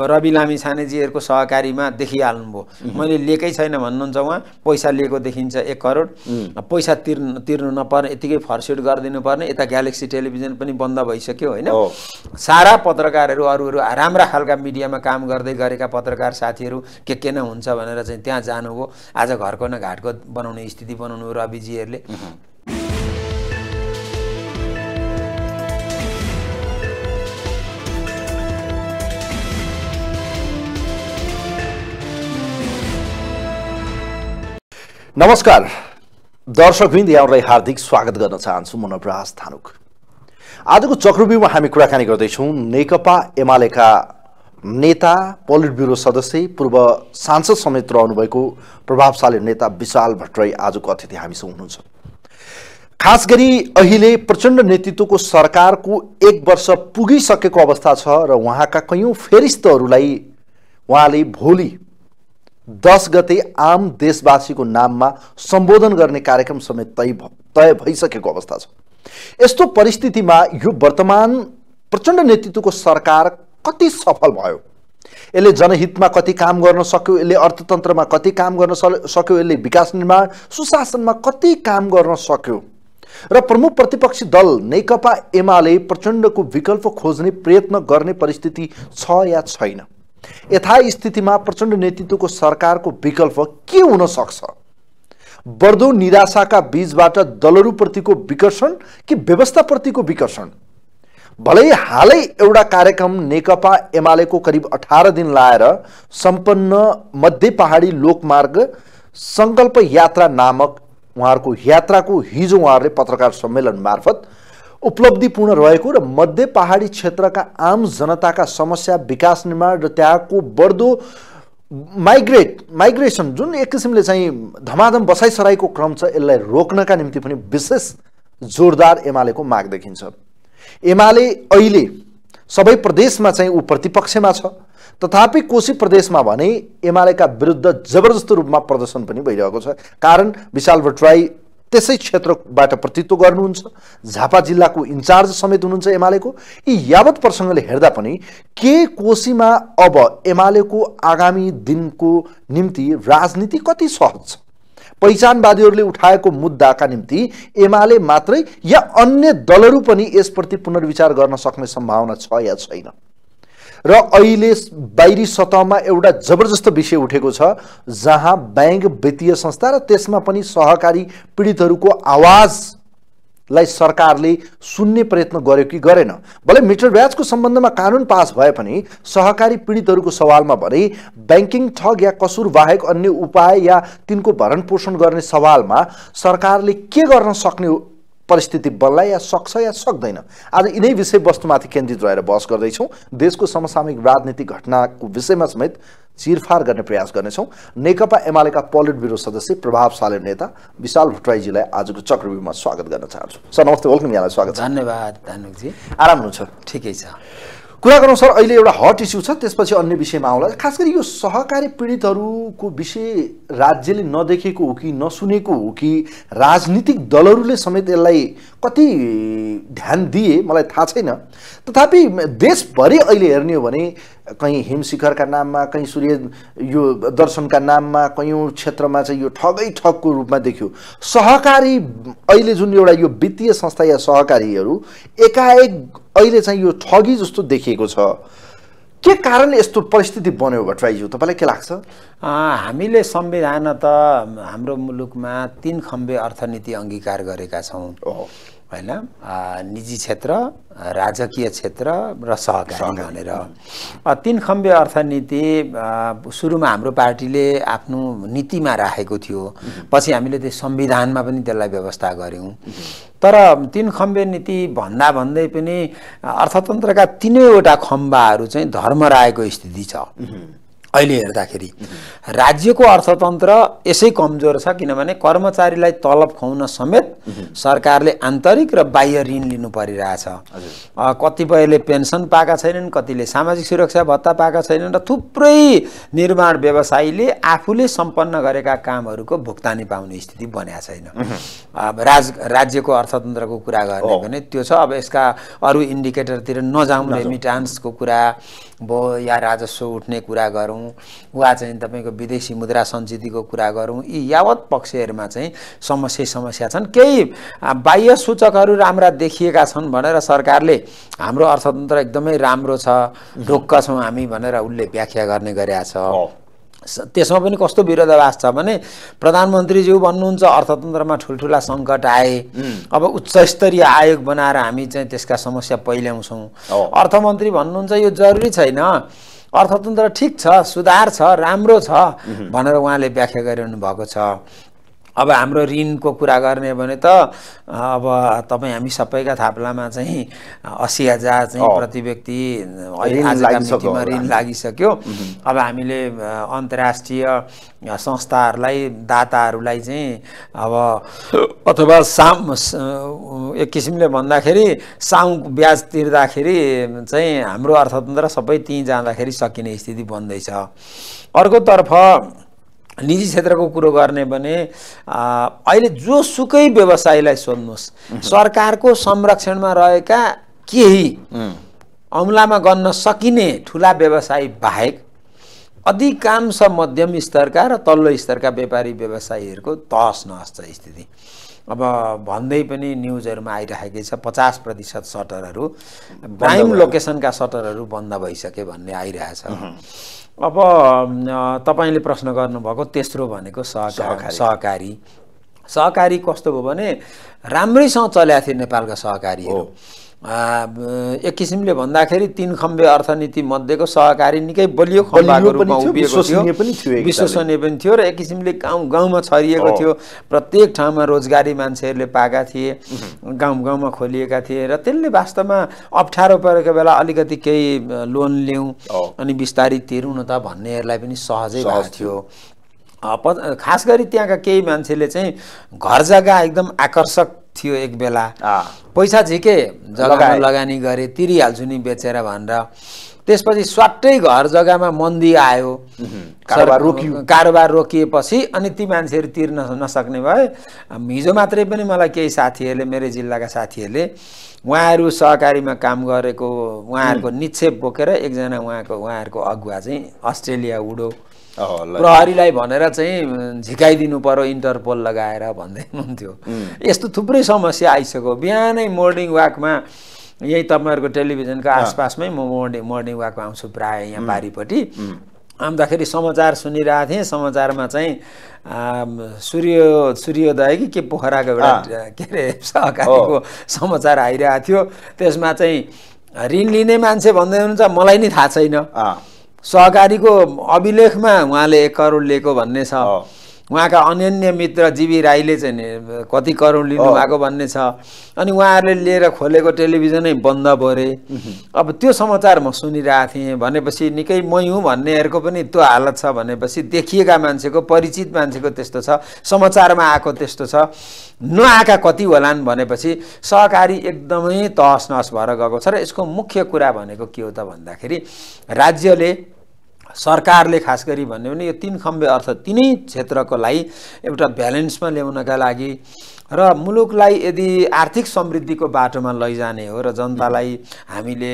रवि लामी छानेजीहरूको सहकारीमा देखिहाल्नुभयो मैले लिएकै छैन भन्नुहुन्छ उहाँ पैसा लिएको देखिन्छ एक करोड पैसा तिर्नु तिर्नु नपर्ने यतिकै फर्स्युट गरिदिनु पर्ने यता ग्यालेक्सी टेलिभिजन पनि बन्द भइसक्यो होइन सारा पत्रकारहरू अरूहरू राम्रा खालका मिडियामा काम गर्दै गरेका पत्रकार साथीहरू के के न हुन्छ भनेर चाहिँ त्यहाँ जानुभयो आज घरको न घाटको बनाउने स्थिति बनाउनु रविजीहरूले नमस्कार दर्शकविन्द यहाँलाई हार्दिक स्वागत गर्न चाहन्छु म नवराज थानुक आजको चक्रव्यूमा हामी कुराकानी गर्दैछौँ नेकपा एमालेका नेता पोलिट ब्युरो सदस्य पूर्व सांसद समेत रहनुभएको प्रभावशाली नेता विशाल भट्टराई आजको अतिथि हामीसँग हुनुहुन्छ खास गरी अहिले प्रचण्ड नेतृत्वको सरकारको एक वर्ष पुगिसकेको अवस्था छ र उहाँका कैयौँ फेरिस्तहरूलाई उहाँले भोलि दस गते आम देशवासीको नाममा सम्बोधन गर्ने कार्यक्रम समेत तय तय भइसकेको अवस्था छ यस्तो परिस्थितिमा यो वर्तमान प्रचण्ड नेतृत्वको सरकार कति सफल भयो यसले जनहितमा कति काम गर्न सक्यो यसले अर्थतन्त्रमा कति काम गर्न सक्यो यसले विकास निर्माण सुशासनमा कति काम गर्न सक्यो र प्रमुख प्रतिपक्षी दल नेकपा एमाले प्रचण्डको विकल्प खोज्ने प्रयत्न गर्ने परिस्थिति छ या छैन यथास्थितिमा प्रचण्ड नेतृत्वको सरकारको विकल्प के हुन सक्छ बढ्दो निराशाका बीचबाट दलहरूप्रतिको विकर्षण कि व्यवस्थाप्रतिको विकर्षण भलै हालै एउटा कार्यक्रम नेकपा एमालेको करिब अठार दिन लाएर सम्पन्न मध्य पहाडी लोकमार्ग सङ्कल्प यात्रा नामक उहाँहरूको यात्राको हिजो उहाँहरूले पत्रकार सम्मेलन मार्फत उपलब्धिपूर्ण रहेको र मध्य पहाडी क्षेत्रका आम जनताका समस्या विकास निर्माण र त्यहाँको बढ्दो माइग्रेट माइग्रेसन जुन एक किसिमले चाहिँ धमाधम बसाइसराईको क्रम छ यसलाई रोक्नका निम्ति पनि विशेष जोरदार एमालेको माग देखिन्छ एमाले अहिले सबै प्रदेशमा चाहिँ ऊ प्रतिपक्षमा छ तथापि कोशी प्रदेशमा भने एमालेका विरुद्ध जबरजस्त रूपमा प्रदर्शन पनि भइरहेको छ कारण विशाल भट्टराई त्यसै क्षेत्रबाट प्रतित्व गर्नुहुन्छ झापा जिल्लाको इन्चार्ज समेत हुनुहुन्छ एमालेको यी यावत प्रसङ्गले हेर्दा पनि के कोशीमा अब एमालेको आगामी दिनको निम्ति राजनीति कति सहज छ पहिचानवादीहरूले उठाएको मुद्दाका निम्ति एमाले मात्रै या अन्य दलहरू पनि यसप्रति पुनर्विचार गर्न सक्ने सम्भावना छ या छैन र अहिले बाहिरी सतहमा एउटा जबरजस्त विषय उठेको छ जहाँ ब्याङ्क वित्तीय संस्था र त्यसमा पनि सहकारी पीडितहरूको लाई सरकारले सुन्ने प्रयत्न गर्यो कि गरेन भले मिटर ब्याजको सम्बन्धमा कानुन पास भए पनि सहकारी पीडितहरूको सवालमा भने ब्याङ्किङ ठग या कसुर बाहेक अन्य उपाय या तिनको भरण पोषण गर्ने सवालमा सरकारले के गर्न सक्ने परिस्थिति बल्ला या सक्छ या सक्दैन आज यिनै विषयवस्तुमाथि केन्द्रित रहेर बहस गर्दैछौँ देशको समसामयिक राजनीतिक घटनाको विषयमा समेत चिरफार गर्ने प्रयास गर्नेछौँ नेकपा एमालेका पोलिट ब्युरो सदस्य प्रभावशाली नेता विशाल भट्टराईजीलाई आजको चक्रव्यूहमा स्वागत गर्न चाहन्छु सर नमस्ते वेलकम यहाँलाई स्वागत धन्यवाद धन्यवादजी आराम हुनुहुन्छ ठिकै छ कुरा गरौँ सर अहिले एउटा हट इस्यु छ त्यसपछि अन्य विषयमा आउला खास गरी यो सहकारी पीडितहरूको विषय राज्यले नदेखेको हो कि नसुनेको हो कि राजनीतिक दलहरूले समेत यसलाई कति ध्यान दिए मलाई थाहा छैन तथापि देशभरि अहिले हेर्ने हो भने कहीँ हिमशिखरका नाममा कहीँ सूर्य यो दर्शनका नाममा कयौँ क्षेत्रमा चाहिँ यो ठगै ठगको रूपमा देखियो सहकारी अहिले जुन एउटा यो वित्तीय संस्था या सहकारीहरू एकाएक अहिले चाहिँ यो ठगी जस्तो देखिएको छ के कारण यस्तो परिस्थिति बन्यो भट्टराईज्यू तपाईँलाई के लाग्छ हामीले संविधान त हाम्रो मुलुकमा तिन खम्बे अर्थनीति अङ्गीकार गरेका छौँ होइन निजी क्षेत्र राजकीय क्षेत्र र सहकारी भनेर तिन खम्बे अर्थनीति सुरुमा हाम्रो पार्टीले आफ्नो नीतिमा राखेको थियो पछि हामीले त्यो संविधानमा पनि त्यसलाई व्यवस्था गऱ्यौँ तर तिन खम्बे नीति भन्दा भन्दै पनि अर्थतन्त्रका तिनैवटा खम्बाहरू चाहिँ धर्म धर्मराएको स्थिति छ अहिले हेर्दाखेरि राज्यको अर्थतन्त्र यसै कमजोर छ किनभने कर्मचारीलाई तलब खुवाउन समेत सरकारले आन्तरिक र बाह्य ऋण लिनु परिरहेछ कतिपयले पेन्सन पाएका छैनन् कतिले सामाजिक सुरक्षा भत्ता पाएका छैनन् र थुप्रै निर्माण व्यवसायीले आफूले सम्पन्न गरेका कामहरूको भुक्तानी पाउने स्थिति बनेको छैन अब राज राज्यको अर्थतन्त्रको कुरा गर्ने भने त्यो छ अब यसका अरू इन्डिकेटरतिर नजाउँ मिटान्सको कुरा भयो या राजस्व उठ्ने कुरा गरौँ गरौँ वा चाहिँ तपाईँको विदेशी मुद्रा सञ्चितको कुरा गरौँ यी यावत पक्षहरूमा चाहिँ समस्या समस्या छन् केही बाह्य सूचकहरू राम्रा देखिएका छन् भनेर सरकारले हाम्रो अर्थतन्त्र एकदमै राम्रो छ ढोक्क छौँ हामी भनेर उसले व्याख्या गर्ने गरेका छ त्यसमा पनि कस्तो विरोधाभास छ भने प्रधानमन्त्रीज्यू भन्नुहुन्छ अर्थतन्त्रमा ठुल्ठुला सङ्कट आए अब उच्च स्तरीय आयोग बनाएर हामी चाहिँ त्यसका समस्या पहिल्याउँछौँ अर्थमन्त्री भन्नुहुन्छ यो जरुरी छैन अर्थतन्त्र ठिक छ सुधार छ राम्रो छ भनेर उहाँले व्याख्या गरिरहनु भएको छ अब हाम्रो ऋणको कुरा गर्ने भने त अब तपाईँ हामी सबैका थाप्लामा चाहिँ असी हजार चाहिँ प्रति व्यक्ति ऋण लागिसक्यो अब हामीले अन्तर्राष्ट्रिय संस्थाहरूलाई दाताहरूलाई चाहिँ अब अथवा साम एक किसिमले भन्दाखेरि साउ ब्याज तिर्दाखेरि चाहिँ हाम्रो अर्थतन्त्र सबै त्यहीँ जाँदाखेरि सकिने स्थिति बन्दैछ अर्कोतर्फ निजी क्षेत्रको कुरो गर्ने भने अहिले जोसुकै व्यवसायीलाई सोध्नुहोस् सरकारको संरक्षणमा रहेका केही अमलामा गर्न सकिने ठुला व्यवसायी बाहेक अधिकांश मध्यम स्तरका र तल्लो स्तरका व्यापारी व्यवसायीहरूको तहस नहस छ स्थिति अब भन्दै पनि न्युजहरूमा आइराखेकै छ पचास प्रतिशत सटरहरू प्राइम लोकेसनका सटरहरू बन्द भइसके भन्ने आइरहेछ अब तपाईँले प्रश्न गर्नुभएको तेस्रो भनेको सहकारी सहकारी सहकारी कस्तो भयो भने राम्रैसँग चल्याएको थियो नेपालका सहकारीहरू एक किसिमले भन्दाखेरि तिन खम्बे अर्थनीति मध्येको सहकारी निकै बलियो खम्बाको रूपमा उभिएको थियो विश्वसनीय पनि थियो र एक किसिमले गाउँ गाउँमा छरिएको थियो प्रत्येक ठाउँमा रोजगारी मान्छेहरूले पाएका थिए गाउँ गाउँमा खोलिएका थिए र त्यसले वास्तवमा अप्ठ्यारो परेको बेला अलिकति केही लोन लिउँ अनि बिस्तारै तिरौँ न त भन्नेहरूलाई पनि सहजै भएको थियो प खास गरी त्यहाँका केही मान्छेले चाहिँ घर जग्गा एकदम आकर्षक थियो एक बेला पैसा झिके जग्गामा लगानी गरेँ तिरिहाल्छु नि बेचेर भनेर त्यसपछि स्वाटै घर जग्गामा मन्दी आयो कारोबार रोकिएपछि अनि ती मान्छेहरू तिर्न नसक्ने भए हिजो मात्रै पनि मलाई केही साथीहरूले मेरो जिल्लाका साथीहरूले उहाँहरू सहकारीमा काम गरेको उहाँहरूको निक्षेप बोकेर एकजना उहाँको उहाँहरूको अगुवा चाहिँ अस्ट्रेलिया उडो प्रहरीलाई भनेर चाहिँ झिकाइदिनु पर्यो इन्टरपोल लगाएर भन्दै हुनुहुन्थ्यो यस्तो थुप्रै समस्या आइसक्यो बिहानै मर्निङ वाकमा यही तपाईँहरूको टेलिभिजनको आसपासमै म मर्निङ मर्निङ वाकमा आउँछु प्रायः यहाँ बारीपट्टि आउँदाखेरि समाचार सुनिरहेको थिएँ समाचारमा चाहिँ सूर्य सूर्योदय कि के पोखराको एउटा के अरे सहकारीको समाचार आइरहेको थियो त्यसमा चाहिँ ऋण लिने मान्छे भन्दै हुनुहुन्छ मलाई नि थाहा छैन सहकारीको अभिलेखमा उहाँले एक करोड लिएको भन्ने छ उहाँका अनन्य मित्र जीवी राईले चाहिँ कति करोड लिनु भएको भन्ने छ अनि उहाँहरूले लिएर खोलेको टेलिभिजनै बन्द भरे अब त्यो समाचार म सुनिरहेको थिएँ भनेपछि निकै मै हुँ भन्नेहरूको पनि त्यो हालत छ भनेपछि देखिएका मान्छेको परिचित मान्छेको त्यस्तो छ समाचारमा आएको त्यस्तो छ नआएका कति होलान् भनेपछि सहकारी एकदमै तहस नहस भएर गएको छ र यसको मुख्य कुरा भनेको के हो त भन्दाखेरि राज्यले सरकारले खास गरी भन्यो भने यो तिन खम्बे अर्थ तिनै क्षेत्रको लागि एउटा ब्यालेन्समा ल्याउनका लागि र मुलुकलाई यदि आर्थिक समृद्धिको बाटोमा लैजाने हो र जनतालाई हामीले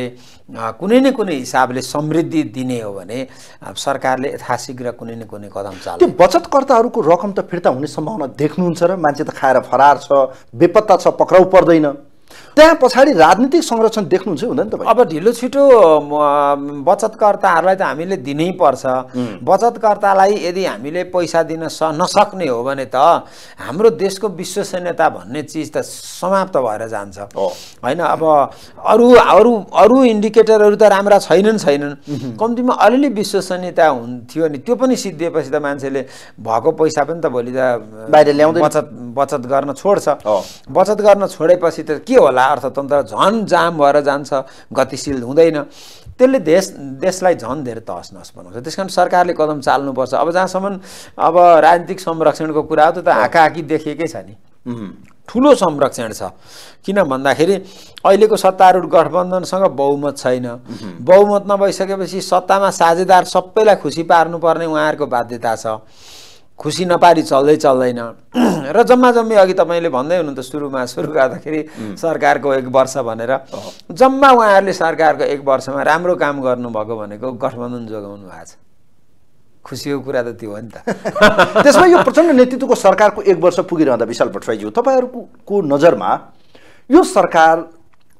कुनै न कुनै हिसाबले समृद्धि दिने हो भने सरकारले यथाशीघ्र कुनै न कुनै कदम चाल्छ त्यो बचतकर्ताहरूको रकम त फिर्ता हुने सम्भावना देख्नुहुन्छ र मान्छे त खाएर फरार छ बेपत्ता छ पक्राउ पर्दैन त्यहाँ पछाडि राजनीतिक संरक्षण देख्नुहुन्छ हुँदैन त अब ढिलो छिटो बचतकर्ताहरूलाई त हामीले दिनै पर्छ बचतकर्तालाई यदि हामीले पैसा दिन स नसक्ने हो भने त हाम्रो देशको विश्वसनीयता भन्ने चिज त समाप्त भएर जान्छ होइन अब अरू अरू अरू इन्डिकेटरहरू त राम्रा छैनन् छैनन् कम्तीमा अलिअलि विश्वसनीयता हुन्थ्यो नि त्यो पनि सिद्धिएपछि त मान्छेले भएको पैसा पनि त भोलि त बाहिर ल्याउँदै बचत बचत गर्न छोड्छ बचत गर्न छोडेपछि त के होला अर्थतन्त्र झन् जाम भएर जान्छ गतिशील हुँदैन त्यसले देश देशलाई झन् धेरै तहस नहस बनाउँछ त्यस कारण सरकारले कदम चाल्नुपर्छ अब जहाँसम्म अब राजनीतिक संरक्षणको कुरा हो त त आँखी देखिएकै छ नि ठुलो संरक्षण छ किन भन्दाखेरि अहिलेको सत्तारूढ गठबन्धनसँग बहुमत छैन बहुमत नभइसकेपछि सत्तामा साझेदार सबैलाई खुसी पार्नुपर्ने उहाँहरूको बाध्यता छ खुसी नपारी चल्दै चल्दैन र जम्मा जम्मी अघि तपाईँले भन्दै हुनुहुन्छ सुरुमा सुरु गर्दाखेरि सरकारको एक वर्ष भनेर जम्मा उहाँहरूले सरकारको एक वर्षमा राम्रो काम गर्नुभएको भनेको गठबन्धन जोगाउनु भएको छ खुसीको कुरा त त्यो हो नि त त्यसमा यो प्रचण्ड नेतृत्वको सरकारको एक वर्ष पुगिरहँदा विशाल भट्टराईज्यू तपाईँहरूको नजरमा यो सरकार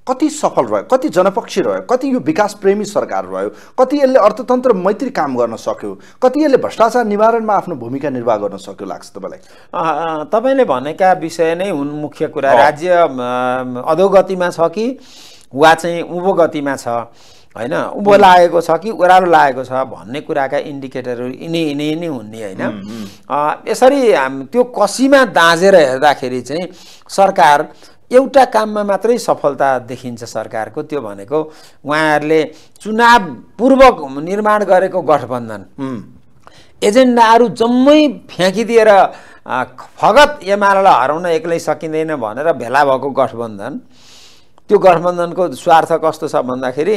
कति सफल रह्यो कति जनपक्षी रह्यो कति यो विकास प्रेमी सरकार रह्यो कति यसले अर्थतन्त्र मैत्री काम गर्न सक्यो कति यसले भ्रष्टाचार निवारणमा आफ्नो भूमिका निर्वाह गर्न सक्यो लाग्छ तपाईँलाई तपाईँले भनेका विषय नै हुन् मुख्य कुरा राज्य अधोगतिमा छ कि वा चाहिँ उभो गतिमा छ होइन उभो लागेको छ कि ओह्रालो लागेको छ भन्ने कुराका इन्डिकेटरहरू यिनै यिनै नै हुने होइन यसरी त्यो कसीमा दाँजेर हेर्दाखेरि चाहिँ सरकार एउटा काममा मात्रै सफलता देखिन्छ सरकारको त्यो भनेको उहाँहरूले चुनावपूर्वक निर्माण गरेको गठबन्धन एजेन्डाहरू जम्मै फ्याँकिदिएर फगत एमालेलाई हराउन एक्लै सकिँदैन भनेर भेला भएको गठबन्धन त्यो गठबन्धनको स्वार्थ कस्तो छ भन्दाखेरि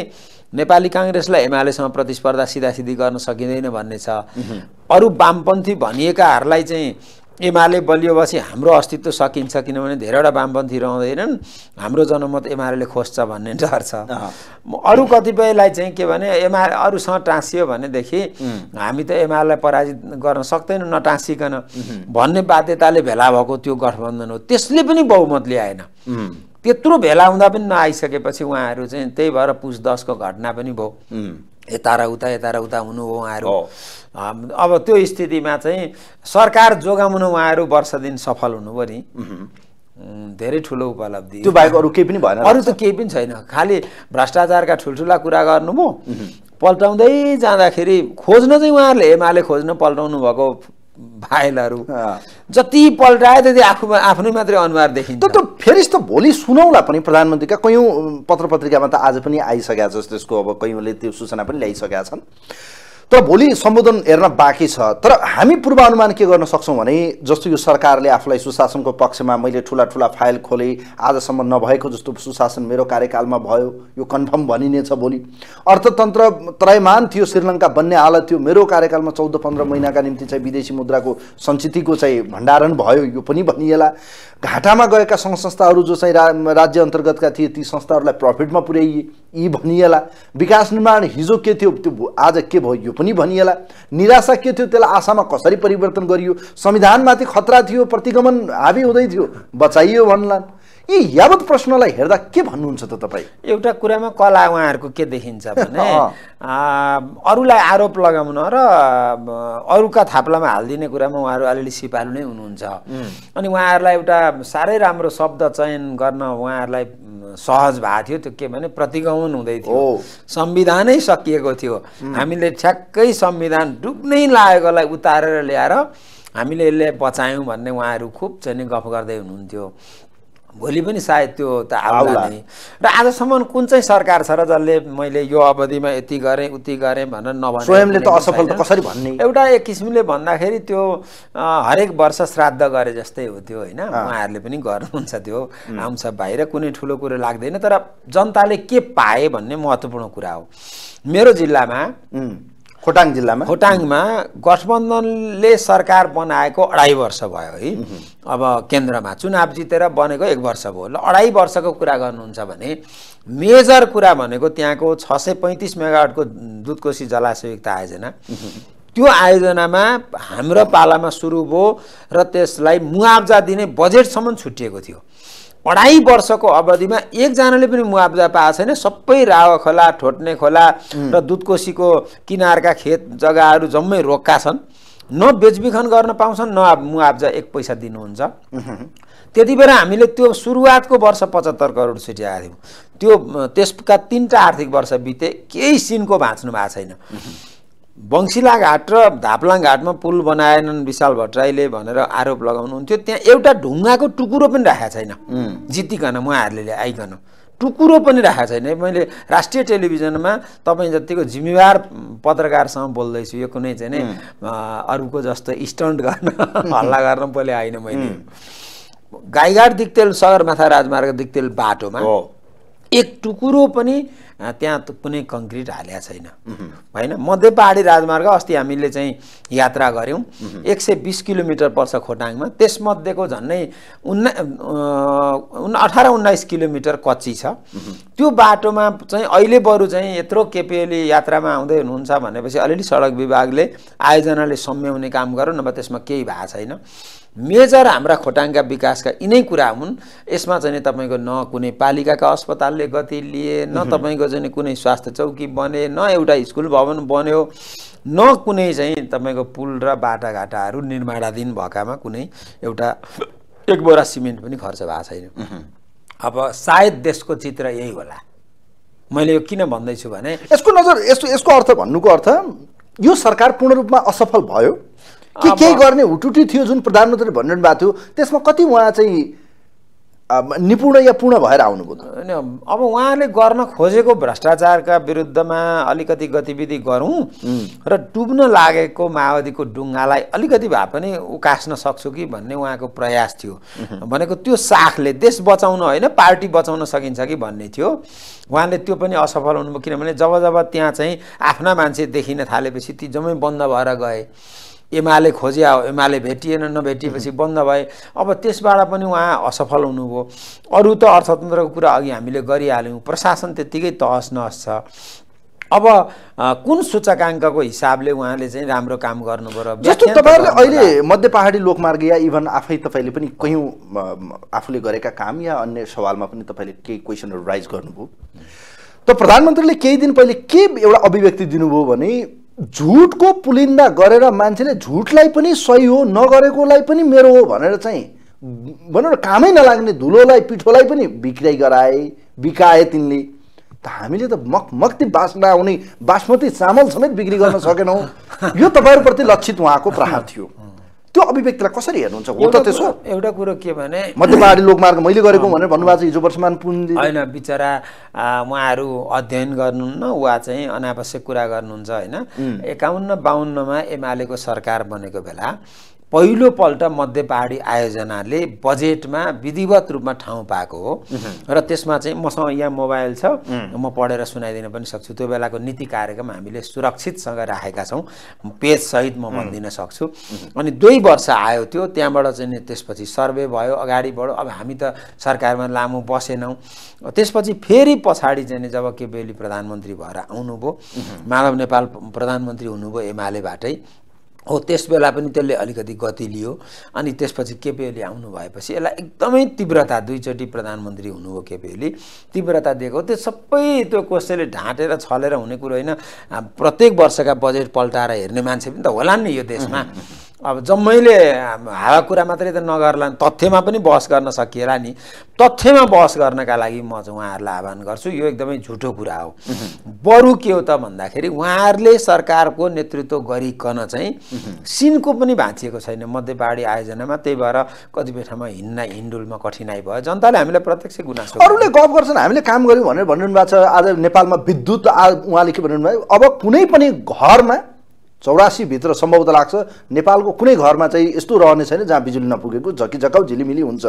नेपाली काङ्ग्रेसलाई एमालेसँग प्रतिस्पर्धा सिधासिधी गर्न सकिँदैन भन्ने छ अरू वामपन्थी भनिएकाहरूलाई चाहिँ एमाले बलियोपछि हाम्रो अस्तित्व सकिन्छ किनभने धेरैवटा वामपन्थी रहँदैनन् हाम्रो जनमत एमाले खोज्छ भन्ने डर छ अरू कतिपयलाई चाहिँ के भने एमा अरूसँग टाँसियो भनेदेखि हामी त एमालेलाई पराजित गर्न सक्दैनौँ नटाँसिकन भन्ने बाध्यताले भेला भएको त्यो गठबन्धन हो त्यसले पनि बहुमत ल्याएन त्यत्रो भेला हुँदा पनि नआइसकेपछि उहाँहरू चाहिँ त्यही भएर पुस दसको घटना पनि भयो यता र उता यता र उता हुनु हो उहाँहरू अब त्यो स्थितिमा चाहिँ सरकार जोगाउनु उहाँहरू वर्ष दिन सफल हुनुभयो नि धेरै ठुलो उपलब्धि त्यो बाहेक अरू केही पनि भएन अरू त केही पनि छैन खालि भ्रष्टाचारका ठुल्ठुला कुरा गर्नुभयो पल्टाउँदै जाँदाखेरि खोज्न चाहिँ उहाँहरूले एमाले खोज्न पल्टाउनु भएको भाइलहरू जति पल्टाए त्यति आफूमा आफ्नै मात्रै अनुहार देखिन्छ त फेरि यस्तो भोलि सुनौला पनि प्रधानमन्त्रीका कयौँ पत्र पत्रिकामा त आज पनि आइसकेका छ त्यसको अब कयौँले त्यो सूचना पनि ल्याइसकेका छन् तर भोलि सम्बोधन हेर्न बाँकी छ तर हामी पूर्वानुमान के गर्न सक्छौँ भने जस्तो यो सरकारले आफूलाई सुशासनको पक्षमा मैले ठुला ठुला फाइल खोलेँ आजसम्म नभएको जस्तो सुशासन मेरो कार्यकालमा भयो यो कन्फर्म भनिनेछ भोलि अर्थतन्त्र त्रयमान थियो श्रीलङ्का बन्ने हालत थियो मेरो कार्यकालमा चौध पन्ध्र महिनाका निम्ति चाहिँ विदेशी मुद्राको सञ्चितको चाहिँ भण्डारण भयो यो पनि भनिएला घाटामा गएका सङ्घ संस्थाहरू जो चाहिँ राज्य अन्तर्गतका थिए ती संस्थाहरूलाई प्रफिटमा पुर्याइए यी भनिएला विकास निर्माण हिजो के थियो त्यो आज के भयो यो पनि भनिएला निराशा के थियो त्यसलाई आशामा कसरी परिवर्तन गरियो संविधानमाथि खतरा थियो प्रतिगमन हाबी हुँदै थियो बचाइयो भन्लान् यी यावत प्रश्नलाई हेर्दा के भन्नुहुन्छ त तपाईँ एउटा कुरामा कला उहाँहरूको के देखिन्छ भने अरूलाई आरोप लगाउन र अरूका थाप्लामा हालिदिने कुरामा उहाँहरू अलिअलि सिपालु नै हुनुहुन्छ अनि उहाँहरूलाई एउटा साह्रै राम्रो शब्द चयन गर्न उहाँहरूलाई सहज भएको थियो त्यो के भने प्रतिगमन हुँदै थियो संविधानै सकिएको थियो हामीले ठ्याक्कै संविधान डुब्नै लागेकोलाई उतारेर ल्याएर हामीले यसले बचायौँ भन्ने उहाँहरू खुब चाहिँ गफ गर्दै हुनुहुन्थ्यो भोलि पनि सायद त्यो त आउला नि र आजसम्म कुन चाहिँ सरकार छ र जसले मैले यो अवधिमा यति गरेँ उति गरेँ भनेर नभने स्वयंले त असफल त कसरी भन्ने एउटा एक किसिमले भन्दाखेरि त्यो हरेक वर्ष श्राद्ध गरे जस्तै हो त्यो होइन उहाँहरूले पनि गर्नुहुन्छ त्यो आउँछ बाहिर कुनै ठुलो कुरो लाग्दैन तर जनताले के पाए भन्ने महत्त्वपूर्ण कुरा हो मेरो जिल्लामा खोटाङ जिल्लामा खोटाङमा गठबन्धनले सरकार बनाएको अढाई वर्ष भयो है अब केन्द्रमा चुनाव जितेर बनेको एक वर्ष भयो ल अढाई वर्षको कुरा गर्नुहुन्छ भने मेजर कुरा भनेको त्यहाँको छ सय पैँतिस मेगावटको दुधकोशी जलाशयुक्त आयोजना त्यो आयोजनामा हाम्रो पालामा सुरु भयो र त्यसलाई मुआब्जा दिने बजेटसम्म छुट्टिएको थियो अढाई वर्षको अवधिमा एकजनाले पनि मुआब्जा पाएको छैन सबै राव खोला ठोट्ने खोला र दुधकोसीको किनारका खेत जग्गाहरू जम्मै रोक्का छन् न बेचबिखन गर्न पाउँछन् न मुआब्जा एक पैसा दिनुहुन्छ त्यति बेला हामीले त्यो सुरुवातको वर्ष पचहत्तर करोड छुट्याएको थियौँ त्यो त्यसका तिनवटा आर्थिक वर्ष बिते केही सिनको भाँच्नु भएको छैन घाट र घाटमा पुल बनाएनन् विशाल भट्टराईले भनेर आरोप लगाउनुहुन्थ्यो त्यहाँ एउटा ढुङ्गाको टुकुरो पनि राखेको छैन जितिकन उहाँहरूले आइकन टुकुरो पनि राखेको छैन मैले राष्ट्रिय टेलिभिजनमा तपाईँ जतिको जिम्मेवार पत्रकारसँग बोल्दैछु यो कुनै चाहिँ नै अरूको जस्तो स्टन्ट गर्न हल्ला गर्न पहिले होइन मैले गाईघाट दिक्तेल सगरमाथा राजमार्ग दिक्तेल बाटोमा एक टुकुरो पनि त्यहाँ कुनै कङ्क्रिट हालिया छैन होइन मध्य पहाडी राजमार्ग अस्ति हामीले चाहिँ यात्रा गऱ्यौँ एक सय बिस किलोमिटर पर्छ खोटाङमा त्यसमध्येको झन्नै उन्ना अठार उन्नाइस किलोमिटर कच्ची छ त्यो बाटोमा चाहिँ अहिले बरु चाहिँ यत्रो केपिएली यात्रामा आउँदै हुनुहुन्छ भनेपछि अलिअलि सडक विभागले आयोजनाले सम्याउने काम गरौँ नभए त्यसमा केही भएको छैन मेजर हाम्रा खोटाङका विकासका यिनै कुरा हुन् यसमा चाहिँ तपाईँको न कुनै पालिकाका अस्पतालले गति लिए न तपाईँको चाहिँ कुनै स्वास्थ्य चौकी बने न एउटा स्कुल भवन बन्यो न कुनै चाहिँ तपाईँको पुल र बाटाघाटाहरू निर्माणाधीन भएकामा कुनै एउटा एक बोरा सिमेन्ट पनि खर्च भएको छैन अब सायद देशको चित्र यही होला मैले यो किन भन्दैछु भने यसको नजर यसको यसको अर्थ भन्नुको अर्थ यो सरकार पूर्ण रूपमा असफल भयो के केही गर्ने हुटुटी थियो जुन प्रधानमन्त्री भन्नुभएको भएको थियो त्यसमा कति उहाँ चाहिँ निपुण या पूर्ण भएर आउनुभयो अब उहाँले गर्न खोजेको भ्रष्टाचारका विरुद्धमा अलिकति गतिविधि गरौँ र डुब्न लागेको माओवादीको डुङ्गालाई अलिकति भए पनि उकास्न सक्छु कि भन्ने उहाँको प्रयास थियो भनेको त्यो साखले देश बचाउन होइन पार्टी बचाउन सकिन्छ कि भन्ने थियो उहाँले त्यो पनि असफल हुनुभयो किनभने जब जब त्यहाँ चाहिँ आफ्ना मान्छे देखिन थालेपछि ती जम्मै बन्द भएर गए एमाले खोजे एमाले भेटिएन नभेटिएपछि बन्द भए अब त्यसबाट पनि उहाँ असफल हुनुभयो अरू त अर्थतन्त्रको कुरा अघि हामीले गरिहाल्यौँ प्रशासन त्यत्तिकै तहस नहस छ अब कुन सूचकाङ्कको हिसाबले उहाँले चाहिँ राम्रो काम गर्नुभयो र जस्तो तपाईँहरूले अहिले मध्य पहाडी लोकमार्ग या इभन आफै तपाईँले पनि कयौँ आफूले गरेका काम या अन्य सवालमा पनि तपाईँले केही क्वेसनहरू राइज गर्नुभयो त प्रधानमन्त्रीले केही दिन पहिले के एउटा अभिव्यक्ति दिनुभयो भने झुटको पुलिन्दा गरेर मान्छेले झुटलाई पनि सही हो नगरेकोलाई पनि मेरो हो भनेर चाहिँ भनौँ न कामै नलाग्ने धुलोलाई पिठोलाई पनि बिक्रै गराए बिकाए तिनले त हामीले त मखमक्ती बास आउने बासमती चामल समेत बिक्री गर्न सकेनौँ यो तपाईँहरूप्रति लक्षित उहाँको प्रहार थियो त्यो अभिव्यक्तिलाई कसरी हेर्नुहुन्छ हो त त्यसो एउटा कुरो के भने मध्यपहाडी लोकमार्ग मैले गरेको भनेर भन्नुभएको छ हिजो वर्षमान पुँजी होइन बिचरा उहाँहरू अध्ययन गर्नुहुन्न वा चाहिँ अनावश्यक कुरा गर्नुहुन्छ होइन एकाउन्न बाहन्नमा एमालेको सरकार बनेको बेला पहिलोपल्ट मध्य पहाडी आयोजनाले बजेटमा विधिवत रूपमा ठाउँ पाएको हो र त्यसमा चाहिँ मसँग यहाँ मोबाइल छ म पढेर सुनाइदिन पनि सक्छु त्यो बेलाको नीति कार्यक्रम हामीले सुरक्षितसँग राखेका छौँ पेजसहित म भनिदिन सक्छु अनि दुई वर्ष आयो त्यो त्यहाँबाट चाहिँ त्यसपछि सर्वे भयो अगाडि बढो अब हामी त सरकारमा लामो बसेनौँ त्यसपछि फेरि पछाडि चाहिँ जब के बेली प्रधानमन्त्री भएर आउनुभयो माधव नेपाल प्रधानमन्त्री हुनुभयो एमालेबाटै हो त्यस बेला पनि त्यसले अलिकति गति लियो अनि त्यसपछि केपी ओली आउनु भएपछि यसलाई एकदमै तीव्रता दुईचोटि प्रधानमन्त्री हुनु हुनुभयो ओली तीव्रता दिएको त्यो सबै त्यो कोसेले ढाँटेर छलेर हुने कुरो होइन प्रत्येक वर्षका बजेट पल्टाएर हेर्ने मान्छे पनि त होला नि यो देशमा अब जम्मैले हावा कुरा मात्रै त नगर्ला तथ्यमा पनि बहस गर्न सकिएला नि तथ्यमा बहस गर्नका लागि म चाहिँ उहाँहरूलाई आह्वान गर्छु यो एकदमै झुटो कुरा हो बरु के हो त भन्दाखेरि उहाँहरूले सरकारको नेतृत्व गरिकन चाहिँ सिनको पनि भाँचिएको छैन मध्यपाडी आयोजनामा त्यही भएर कतिपय ठाउँमा हिँड्न हिन्डुलमा कठिनाई भयो जनताले हामीलाई प्रत्यक्ष गुनासो अरूले गफ गर्छन् हामीले काम गऱ्यौँ भनेर भनिरहनु भएको छ आज नेपालमा विद्युत उहाँले के भनिरहनु अब कुनै पनि घरमा चौरासीभित्र सम्भवत लाग्छ नेपालको कुनै घरमा चाहिँ यस्तो रहने छैन जहाँ बिजुली नपुगेको झकी झकाउ झिलिमिली हुन्छ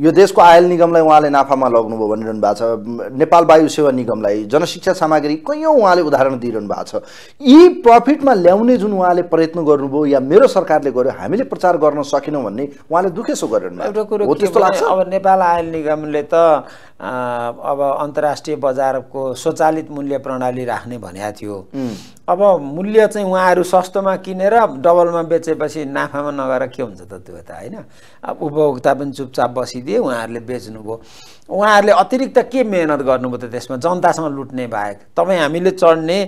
यो देशको आयल निगमलाई उहाँले नाफामा लग्नुभयो भनिरहनु भएको छ नेपाल वायु सेवा निगमलाई जनशिक्षा सामग्री कैयौँ उहाँले उदाहरण दिइरहनु भएको छ यी प्रफिटमा ल्याउने जुन उहाँले प्रयत्न गर्नुभयो या मेरो सरकारले गर्यो हामीले प्रचार गर्न सकेनौँ भन्ने उहाँले दुखेसो गरेर एउटा कुरो त्यस्तो लाग्छ अब नेपाल आयल निगमले त अब अन्तर्राष्ट्रिय बजारको स्वचालित मूल्य प्रणाली राख्ने भनेको थियो अब मूल्य चाहिँ उहाँहरू सस्तोमा किनेर डबलमा बेचेपछि नाफामा नगएर के हुन्छ त त्यो त होइन अब उपभोक्ता पनि चुपचाप बसिदिए उहाँहरूले बेच्नुभयो उहाँहरूले अतिरिक्त के मेहनत गर्नुभयो त त्यसमा जनतासँग लुट्ने बाहेक तपाईँ हामीले चढ्ने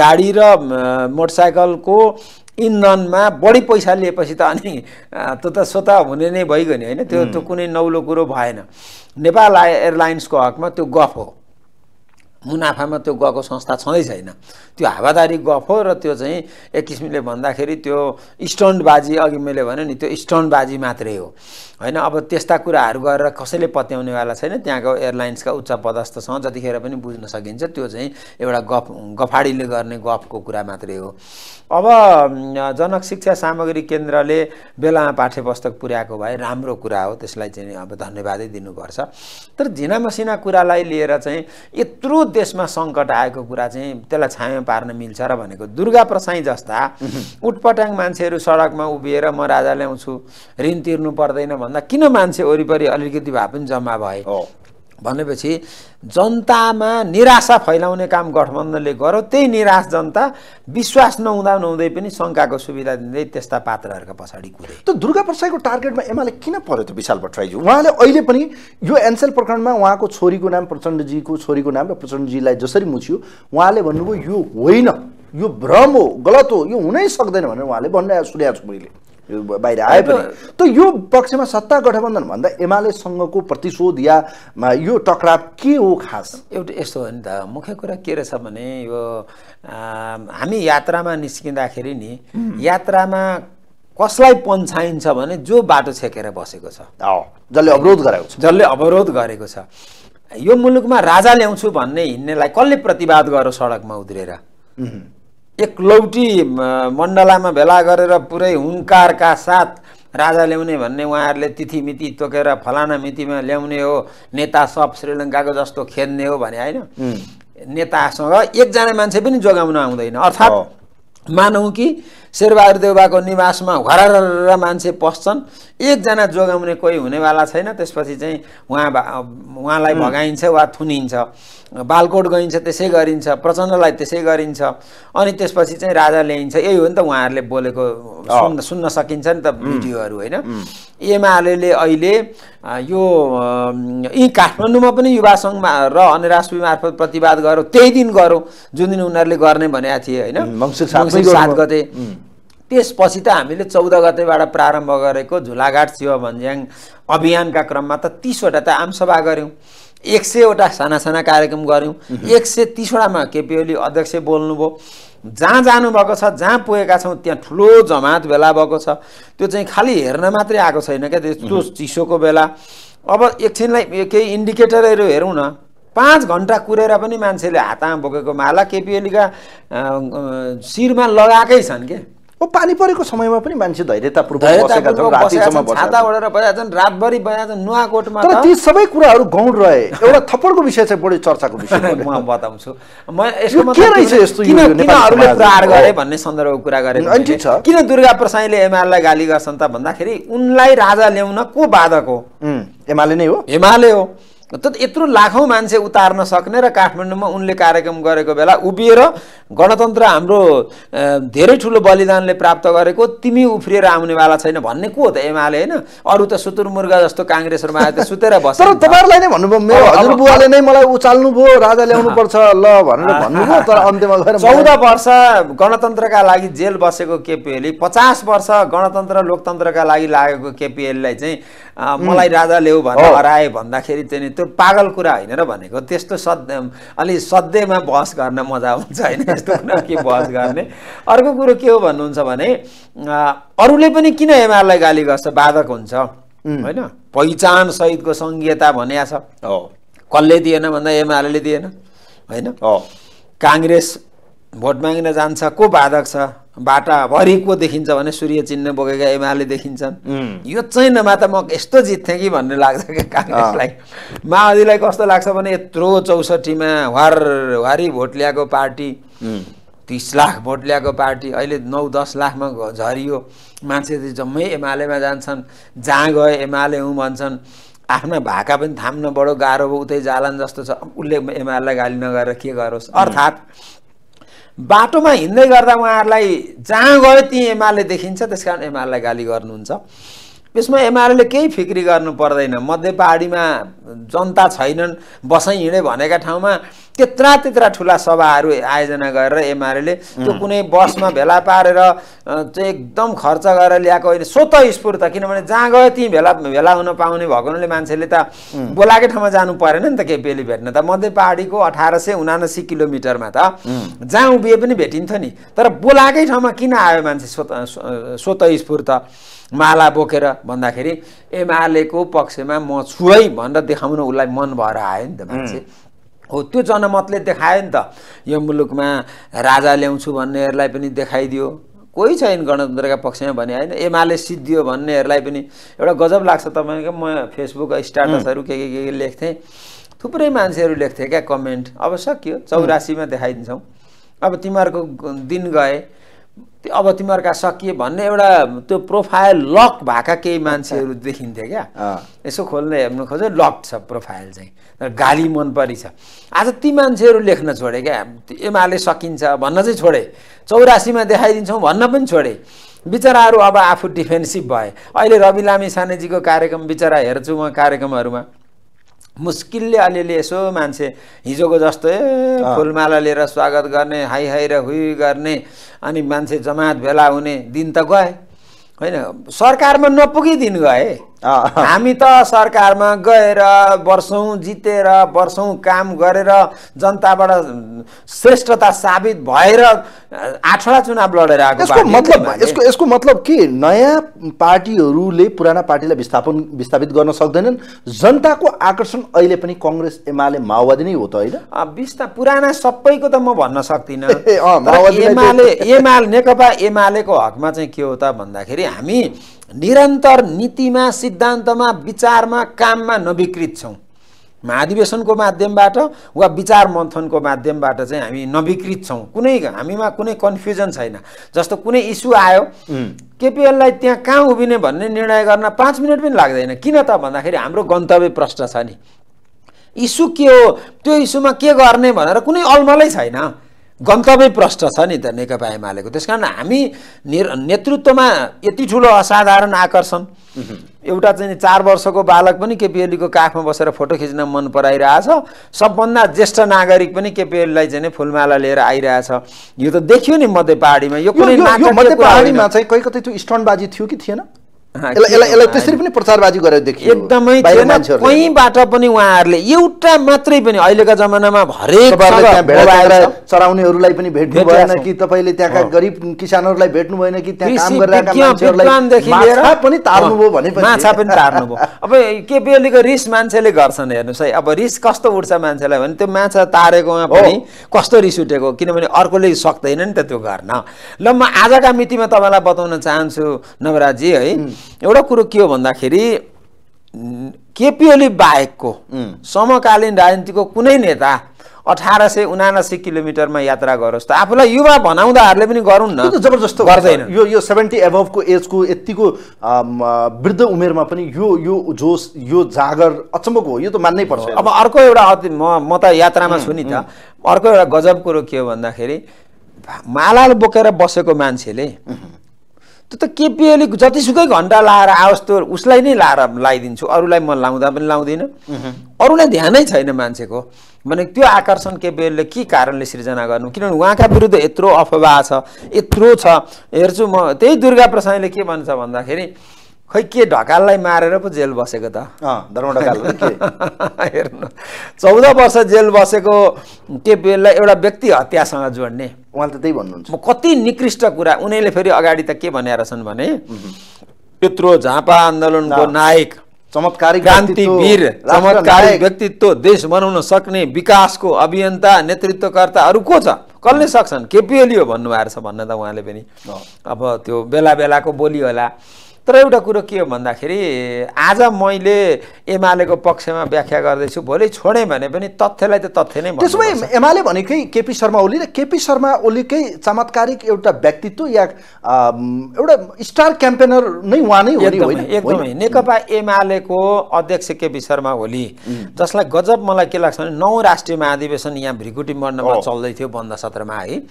गाडी र मोटरसाइकलको इन्धनमा बढी पैसा लिएपछि त अनि त्यो त स्वत हुने नै भइगयो नि होइन त्यो त्यो कुनै नौलो कुरो भएन नेपाल एयरलाइन्सको हकमा त्यो गफ हो मुनाफामा त्यो गएको संस्था छँदै छैन त्यो हावादारी गफ हो र त्यो चाहिँ एक किसिमले भन्दाखेरि त्यो स्टन्टबाजी अघि मैले भने नि त्यो बाजी मात्रै हो होइन अब त्यस्ता कुराहरू गरेर कसैले पत्याउनेवाला छैन त्यहाँको एयरलाइन्सका उच्च पदस्थसँग जतिखेर पनि बुझ्न सकिन्छ त्यो चाहिँ एउटा गफ गफाडीले गर्ने गफको कुरा मात्रै हो अब जनक शिक्षा सामग्री केन्द्रले बेलामा पाठ्यपुस्तक पुर्याएको भए राम्रो कुरा हो त्यसलाई चाहिँ अब धन्यवादै दिनुपर्छ तर झिना मसिना कुरालाई लिएर चाहिँ यत्रो देशमा सङ्कट आएको कुरा चाहिँ त्यसलाई छाया पार्न मिल्छ र भनेको दुर्गा प्रसाई जस्ता उटपटाङ मान्छेहरू सडकमा उभिएर म राजा ल्याउँछु ऋण तिर्नु पर्दैन भन्दा किन मान्छे वरिपरि अलिकति भए पनि जम्मा भए भनेपछि जनतामा निराशा फैलाउने काम गठबन्धनले गर्यो त्यही निराश जनता विश्वास नहुँदा नहुँदै पनि शङ्काको सुविधा दिँदै त्यस्ता पात्रहरूका पछाडि कुदे त दुर्गा प्रसाईको टार्गेटमा एमाले किन पर्यो त विशाल भट्टराईजी उहाँले अहिले पनि यो एनसेल प्रकरणमा उहाँको छोरीको नाम प्रचण्डजीको छोरीको नाम र प्रचण्डजीलाई जसरी मुछ्यो उहाँले भन्नुभयो यो होइन यो भ्रम हो गलत हो यो हुनै सक्दैन भनेर उहाँले भनिरहेको सुनेको छु मैले बाहिर आए पनि त यो पक्षमा सत्ता गठबन्धन भन्दा एमालेसँगको प्रतिशोध या यो टकराव के हो खास एउटा यस्तो हो नि त मुख्य कुरा के रहेछ भने यो हामी यात्रामा निस्किँदाखेरि नि यात्रामा कसलाई पन्छाइन्छ भने जो बाटो छेकेर बसेको छ जसले अवरोध गराएको छ जसले अवरोध गरेको छ यो मुलुकमा राजा ल्याउँछु भन्ने हिँड्नेलाई कसले प्रतिवाद गर सडकमा उत्रेर एकलौटी मण्डलामा भेला गरेर पुरै हुङ्कारका साथ राजा ल्याउने भन्ने उहाँहरूले तिथिमिति तोकेर फलाना मितिमा ल्याउने हो नेता सब श्रीलङ्काको जस्तो खेद्ने हो भने होइन नेतासँग एकजना मान्छे पनि जोगाउन आउँदैन अर्थात् मानौँ कि शेरबहादुर देउबाको निवासमा र मान्छे पस्छन् एकजना जोगाउने कोही हुनेवाला छैन त्यसपछि चाहिँ उहाँ उहाँलाई भगाइन्छ वा थुनिन्छ बालकोट गइन्छ त्यसै गरिन्छ प्रचण्डलाई त्यसै गरिन्छ अनि त्यसपछि चाहिँ राजा ल्याइन्छ यही हो नि त उहाँहरूले बोलेको सुन्न सुन्न सकिन्छ नि त भिडियोहरू होइन एमाले अहिले यो यहीँ काठमाडौँमा पनि युवा सङ्घमा र अन्य राष्ट्रपति मार्फत प्रतिवाद गरौँ त्यही दिन गरौँ जुन दिन उनीहरूले गर्ने भनेका थिए होइन सात गते त्यसपछि त हामीले चौध गतेबाट प्रारम्भ गरेको झुलाघाट शिव भन्ज्याङ अभियानका क्रममा त तिसवटा त आमसभा गऱ्यौँ एक सयवटा साना साना कार्यक्रम गऱ्यौँ एक सय तिसवटामा केपिओली अध्यक्ष बोल्नुभयो जहाँ जानुभएको छ जहाँ पुगेका छौँ त्यहाँ ठुलो जमात भेला भएको छ त्यो चाहिँ खालि हेर्न मात्रै आएको छैन क्या त्यो चिसोको बेला अब एकछिनलाई केही इन्डिकेटरहरू हेरौँ न पाँच घन्टा कुरेर पनि मान्छेले हातमा बोकेको माला केपिएलीका शिरमा लगाएकै छन् क्या पानी परेको समयमा पनि मान्छे धैर्यतापूर्वक रातभरि नुवाकोटमा ती सबै कुराहरू गौड रहे एउटा थप्पडको विषय चाहिँ बढी चर्चाको विषय बताउँछु भन्ने सन्दर्भको कुरा गरे किन दुर्गा प्रसाईले एमालेलाई गाली गर्छन् त भन्दाखेरि उनलाई राजा ल्याउन को बाधक हो एमाले नै हो एमाले हो त यत्रो लाखौँ मान्छे उतार्न सक्ने र काठमाडौँमा उनले कार्यक्रम गरेको बेला उभिएर गणतन्त्र हाम्रो धेरै ठुलो बलिदानले प्राप्त गरेको तिमी उफ्रिएर आउनेवाला छैन भन्ने को हो त एमाले होइन अरू त सुतुरमुर्गा जस्तो काङ्ग्रेसहरूमा आएर त सुतेर बस तर तपाईँहरूलाई नै भन्नुभयो मेरो हजुरबुवाले नै मलाई उचाल्नुभयो राजा ल्याउनुपर्छ ल भनेर भन्नुभयो तर अन्त्यमा गएर चौध वर्ष गणतन्त्रका लागि जेल बसेको केपिएलले पचास वर्ष गणतन्त्र लोकतन्त्रका लागि लागेको केपिएललाई चाहिँ मलाई राजा ल्याऊ भनेर हराए भन्दाखेरि चाहिँ त्यो पागल कुरा होइन र भनेको त्यस्तो सद् अलि सधैँमा बहस गर्न मजा आउँछ होइन यस्तो के बहस गर्ने अर्को कुरो के हो भन्नुहुन्छ भने अरूले पनि किन एमआरलाई गाली गर्छ बाधक हुन्छ होइन पहिचान सहितको सङ्घीयता भन्या छ हो कसले दिएन भन्दा एमआरएले दिएन होइन हो काङ्ग्रेस भोट माग्न जान्छ को बाधक छ भरिको देखिन्छ भने सूर्य चिन्ह बोकेका एमाले देखिन्छन् यो चाहिँ नमा त म यस्तो जित्थेँ कि भन्ने लाग्छ क्या काङ्ग्रेसलाई माओवादीलाई कस्तो लाग्छ भने यत्रो चौसठीमा वार हरि भोट ल्याएको पार्टी तिस लाख भोट ल्याएको पार्टी अहिले नौ दस लाखमा झरियो मान्छे जम्मै एमालेमा जान्छन् जहाँ गए एमाले हुँ भन्छन् आफ्ना भाका पनि थाम्न बडो गाह्रो भयो उतै जालान् जस्तो छ उसले एमालेलाई गाली नगरेर के गरोस् अर्थात् बाटोमा हिँड्दै गर्दा उहाँहरूलाई जहाँ गयो त्यहीँ एमाले देखिन्छ त्यस कारण एमालेलाई गाली गर्नुहुन्छ यसमा एमआरएले केही फिक्री गर्नु पर्दैन मध्य पहाडीमा जनता छैनन् बसै हिँडे भनेका ठाउँमा त्यत्रा त्यत्रा ठुला सभाहरू आयोजना गरेर एमआरएले त्यो कुनै बसमा भेला पारेर चाहिँ एकदम खर्च गरेर ल्याएको होइन स्वत स्फूर्त किनभने जहाँ गयो त्यहीँ भेला भेला हुन पाउने भएको हुनाले मान्छेले त बोलाकै ठाउँमा जानु परेन नि त केही बेली भेट्न त मध्य पहाडीको अठार सय उनासी किलोमिटरमा त जहाँ उभिए पनि भेटिन्थ्यो नि तर बोलाकै ठाउँमा किन आयो मान्छे स्वत स्वत स्फूर्त माला बोकेर भन्दाखेरि एमालेको पक्षमा म छु है भनेर देखाउन उसलाई मन भएर आयो नि त मान्छे हो त्यो जनमतले देखायो नि त यो मुलुकमा राजा ल्याउँछु भन्नेहरूलाई पनि देखाइदियो कोही छैन गणतन्त्रका पक्षमा भने होइन एमाले सिद्धियो भन्नेहरूलाई पनि एउटा गजब लाग्छ तपाईँको म फेसबुक स्ट्याटसहरू के के के के लेख्थेँ थुप्रै मान्छेहरू लेख्थेँ क्या कमेन्ट अब सकियो चौरासीमा देखाइदिन्छौँ अब तिमीहरूको दिन गए त्यो अब तिमीहरूका सकिए भन्ने एउटा त्यो प्रोफाइल लक भएका केही मान्छेहरू देखिन्थे क्या यसो खोल्ने हेर्नु खोज्यो लक छ प्रोफाइल चाहिँ गाली मन छ आज ती मान्छेहरू लेख्न छोडे क्या एमाले सकिन्छ भन्न चाहिँ छोडे चौरासीमा देखाइदिन्छौँ भन्न पनि छोडे बिचराहरू अब आफू डिफेन्सिभ भए अहिले रवि लामी सानेजीको कार्यक्रम बिचरा हेर्छु म कार्यक्रमहरूमा मुस्किलले अलिअलि यसो मान्छे हिजोको जस्तो ए फुलमाला लिएर स्वागत गर्ने हाई हाई र हुई गर्ने अनि मान्छे जमात भेला हुने दिन त गए होइन सरकारमा नपुगी दिन गए हामी त सरकारमा गएर वर्षौँ जितेर वर्षौँ काम गरेर जनताबाट श्रेष्ठता साबित भएर आठवटा चुनाव लडेर आएको यसको मतलब यसको यसको मतलब के नयाँ पार्टीहरूले पुराना पार्टीलाई विस्थापन विस्थापित गर्न सक्दैनन् जनताको आकर्षण अहिले पनि कङ्ग्रेस एमाले माओवादी नै हो त होइन विस्ता पुराना सबैको त म भन्न सक्दिनँ एमाले एमाले नेकपा एमालेको हकमा चाहिँ के हो त भन्दाखेरि हामी निरन्तर नीतिमा सिद्धान्तमा विचारमा काममा नविकृत छौँ महाधिवेशनको माध्यमबाट वा विचार मन्थनको माध्यमबाट चाहिँ हामी नविकृत छौँ कुनै हामीमा कुनै कन्फ्युजन छैन जस्तो कुनै इस्यु आयो केपिएललाई त्यहाँ कहाँ उभिने भन्ने निर्णय गर्न पाँच मिनट पनि लाग्दैन किन त भन्दाखेरि हाम्रो गन्तव्य प्रश्न छ नि इस्यु के हो त्यो इस्युमा के गर्ने भनेर कुनै अलमलै छैन गन्तव्य प्रष्ट छ नि त नेकपा एमालेको त्यस कारण हामी ने नेतृत्वमा यति ठुलो असाधारण आकर्षण एउटा चाहिँ चार वर्षको बालक पनि केपी काखमा बसेर फोटो खिच्न मन पराइरहेछ सबभन्दा ज्येष्ठ नागरिक पनि केपी ओलीलाई चाहिँ फुलमाला लिएर आइरहेछ यो त देखियो नि मध्य पहाडीमा यो कुनै पहाडीमा चाहिँ कहीँ कतै त्यो स्टन्टबाजी थियो कि थिएन त्यसरी पनि प्रचारबाजी गरेर देखियो एकदमै कहीँबाट पनि उहाँहरूले एउटा मात्रै पनि अहिलेका जमानामा हरेक चराउनेहरूलाई पनि भेट्नु भएन कि तपाईँले त्यहाँका गरिब किसानहरूलाई भेट्नु भएन कि माछा पनि तार्नुभयो अब के बेलुका रिस मान्छेले गर्छन् हेर्नुहोस् है अब रिस कस्तो उठ्छ मान्छेलाई भने त्यो माछा तारेकोमा पनि कस्तो रिस उठेको किनभने अर्कोले सक्दैन नि त त्यो गर्न ल म आजका मितिमा तपाईँलाई बताउन चाहन्छु नवराजी है एउटा कुरो के हो भन्दाखेरि केपी ओली बाहेकको समकालीन राजनीतिको कुनै नेता अठार सय उनासी किलोमिटरमा यात्रा गरोस् त आफूलाई युवा भनाउँदाहरूले पनि गरौँ न जबरजस्त गर्दैन यो यो सेभेन्टी एभको एजको यतिको वृद्ध उमेरमा पनि यो यो जोस यो जागर अचम्मको हो यो त मान्नै पर्छ अब अर्को एउटा अति म म त यात्रामा छु नि त अर्को एउटा गजब कुरो के हो भन्दाखेरि मालाल बोकेर बसेको मान्छेले त्यो त केपिएलले जतिसुकै घन्टा लाएर आओस् त्यो उसलाई नै लाएर लगाइदिन्छु अरूलाई म लाउँदा पनि लाउँदिनँ अरूलाई ध्यानै छैन मान्छेको भने त्यो आकर्षण केपिएलले के कारणले सिर्जना गर्नु किनभने उहाँका विरुद्ध यत्रो अफवाह छ यत्रो छ हेर्छु म त्यही दुर्गा प्रसाईले के भन्छ भन्दाखेरि खै के ढकाललाई मारेर पो जेल बसेको त ढकाल हेर्नु चौध वर्ष जेल बसेको त्यो बेला एउटा व्यक्ति हत्यासँग जोड्ने उहाँले त त्यही भन्नुहुन्छ म कति निकृष्ट कुरा उनीहरूले फेरि अगाडि त के भनेर छन् भने यत्रो झापा आन्दोलनको नायक चमत्कारिक क्रान्तिवीर चमत्कारिक व्यक्तित्व देश बनाउन सक्ने विकासको अभियन्ता नेतृत्वकर्ताहरू को छ कसले सक्छन् केपिओली हो भन्नुभएको छ भन्न त उहाँले पनि अब त्यो बेला बेलाको बोली होला तर एउटा कुरो के हो भन्दाखेरि आज मैले एमालेको पक्षमा व्याख्या गर्दैछु भोलि छोडेँ भने पनि तथ्यलाई त तथ्य नै त्यसो भए एमाले भनेकै केपी शर्मा ओली र केपी शर्मा ओलीकै चमत्कारिक एउटा व्यक्तित्व या एउटा स्टार क्याम्पेनर नै उहाँ नै एकदमै एकदमै नेकपा एमालेको अध्यक्ष केपी शर्मा ओली जसलाई गजब मलाई के लाग्छ भने नौ राष्ट्रिय महाधिवेशन यहाँ भ्रिकुटी मण्डपमा चल्दै थियो बन्द सत्रमा है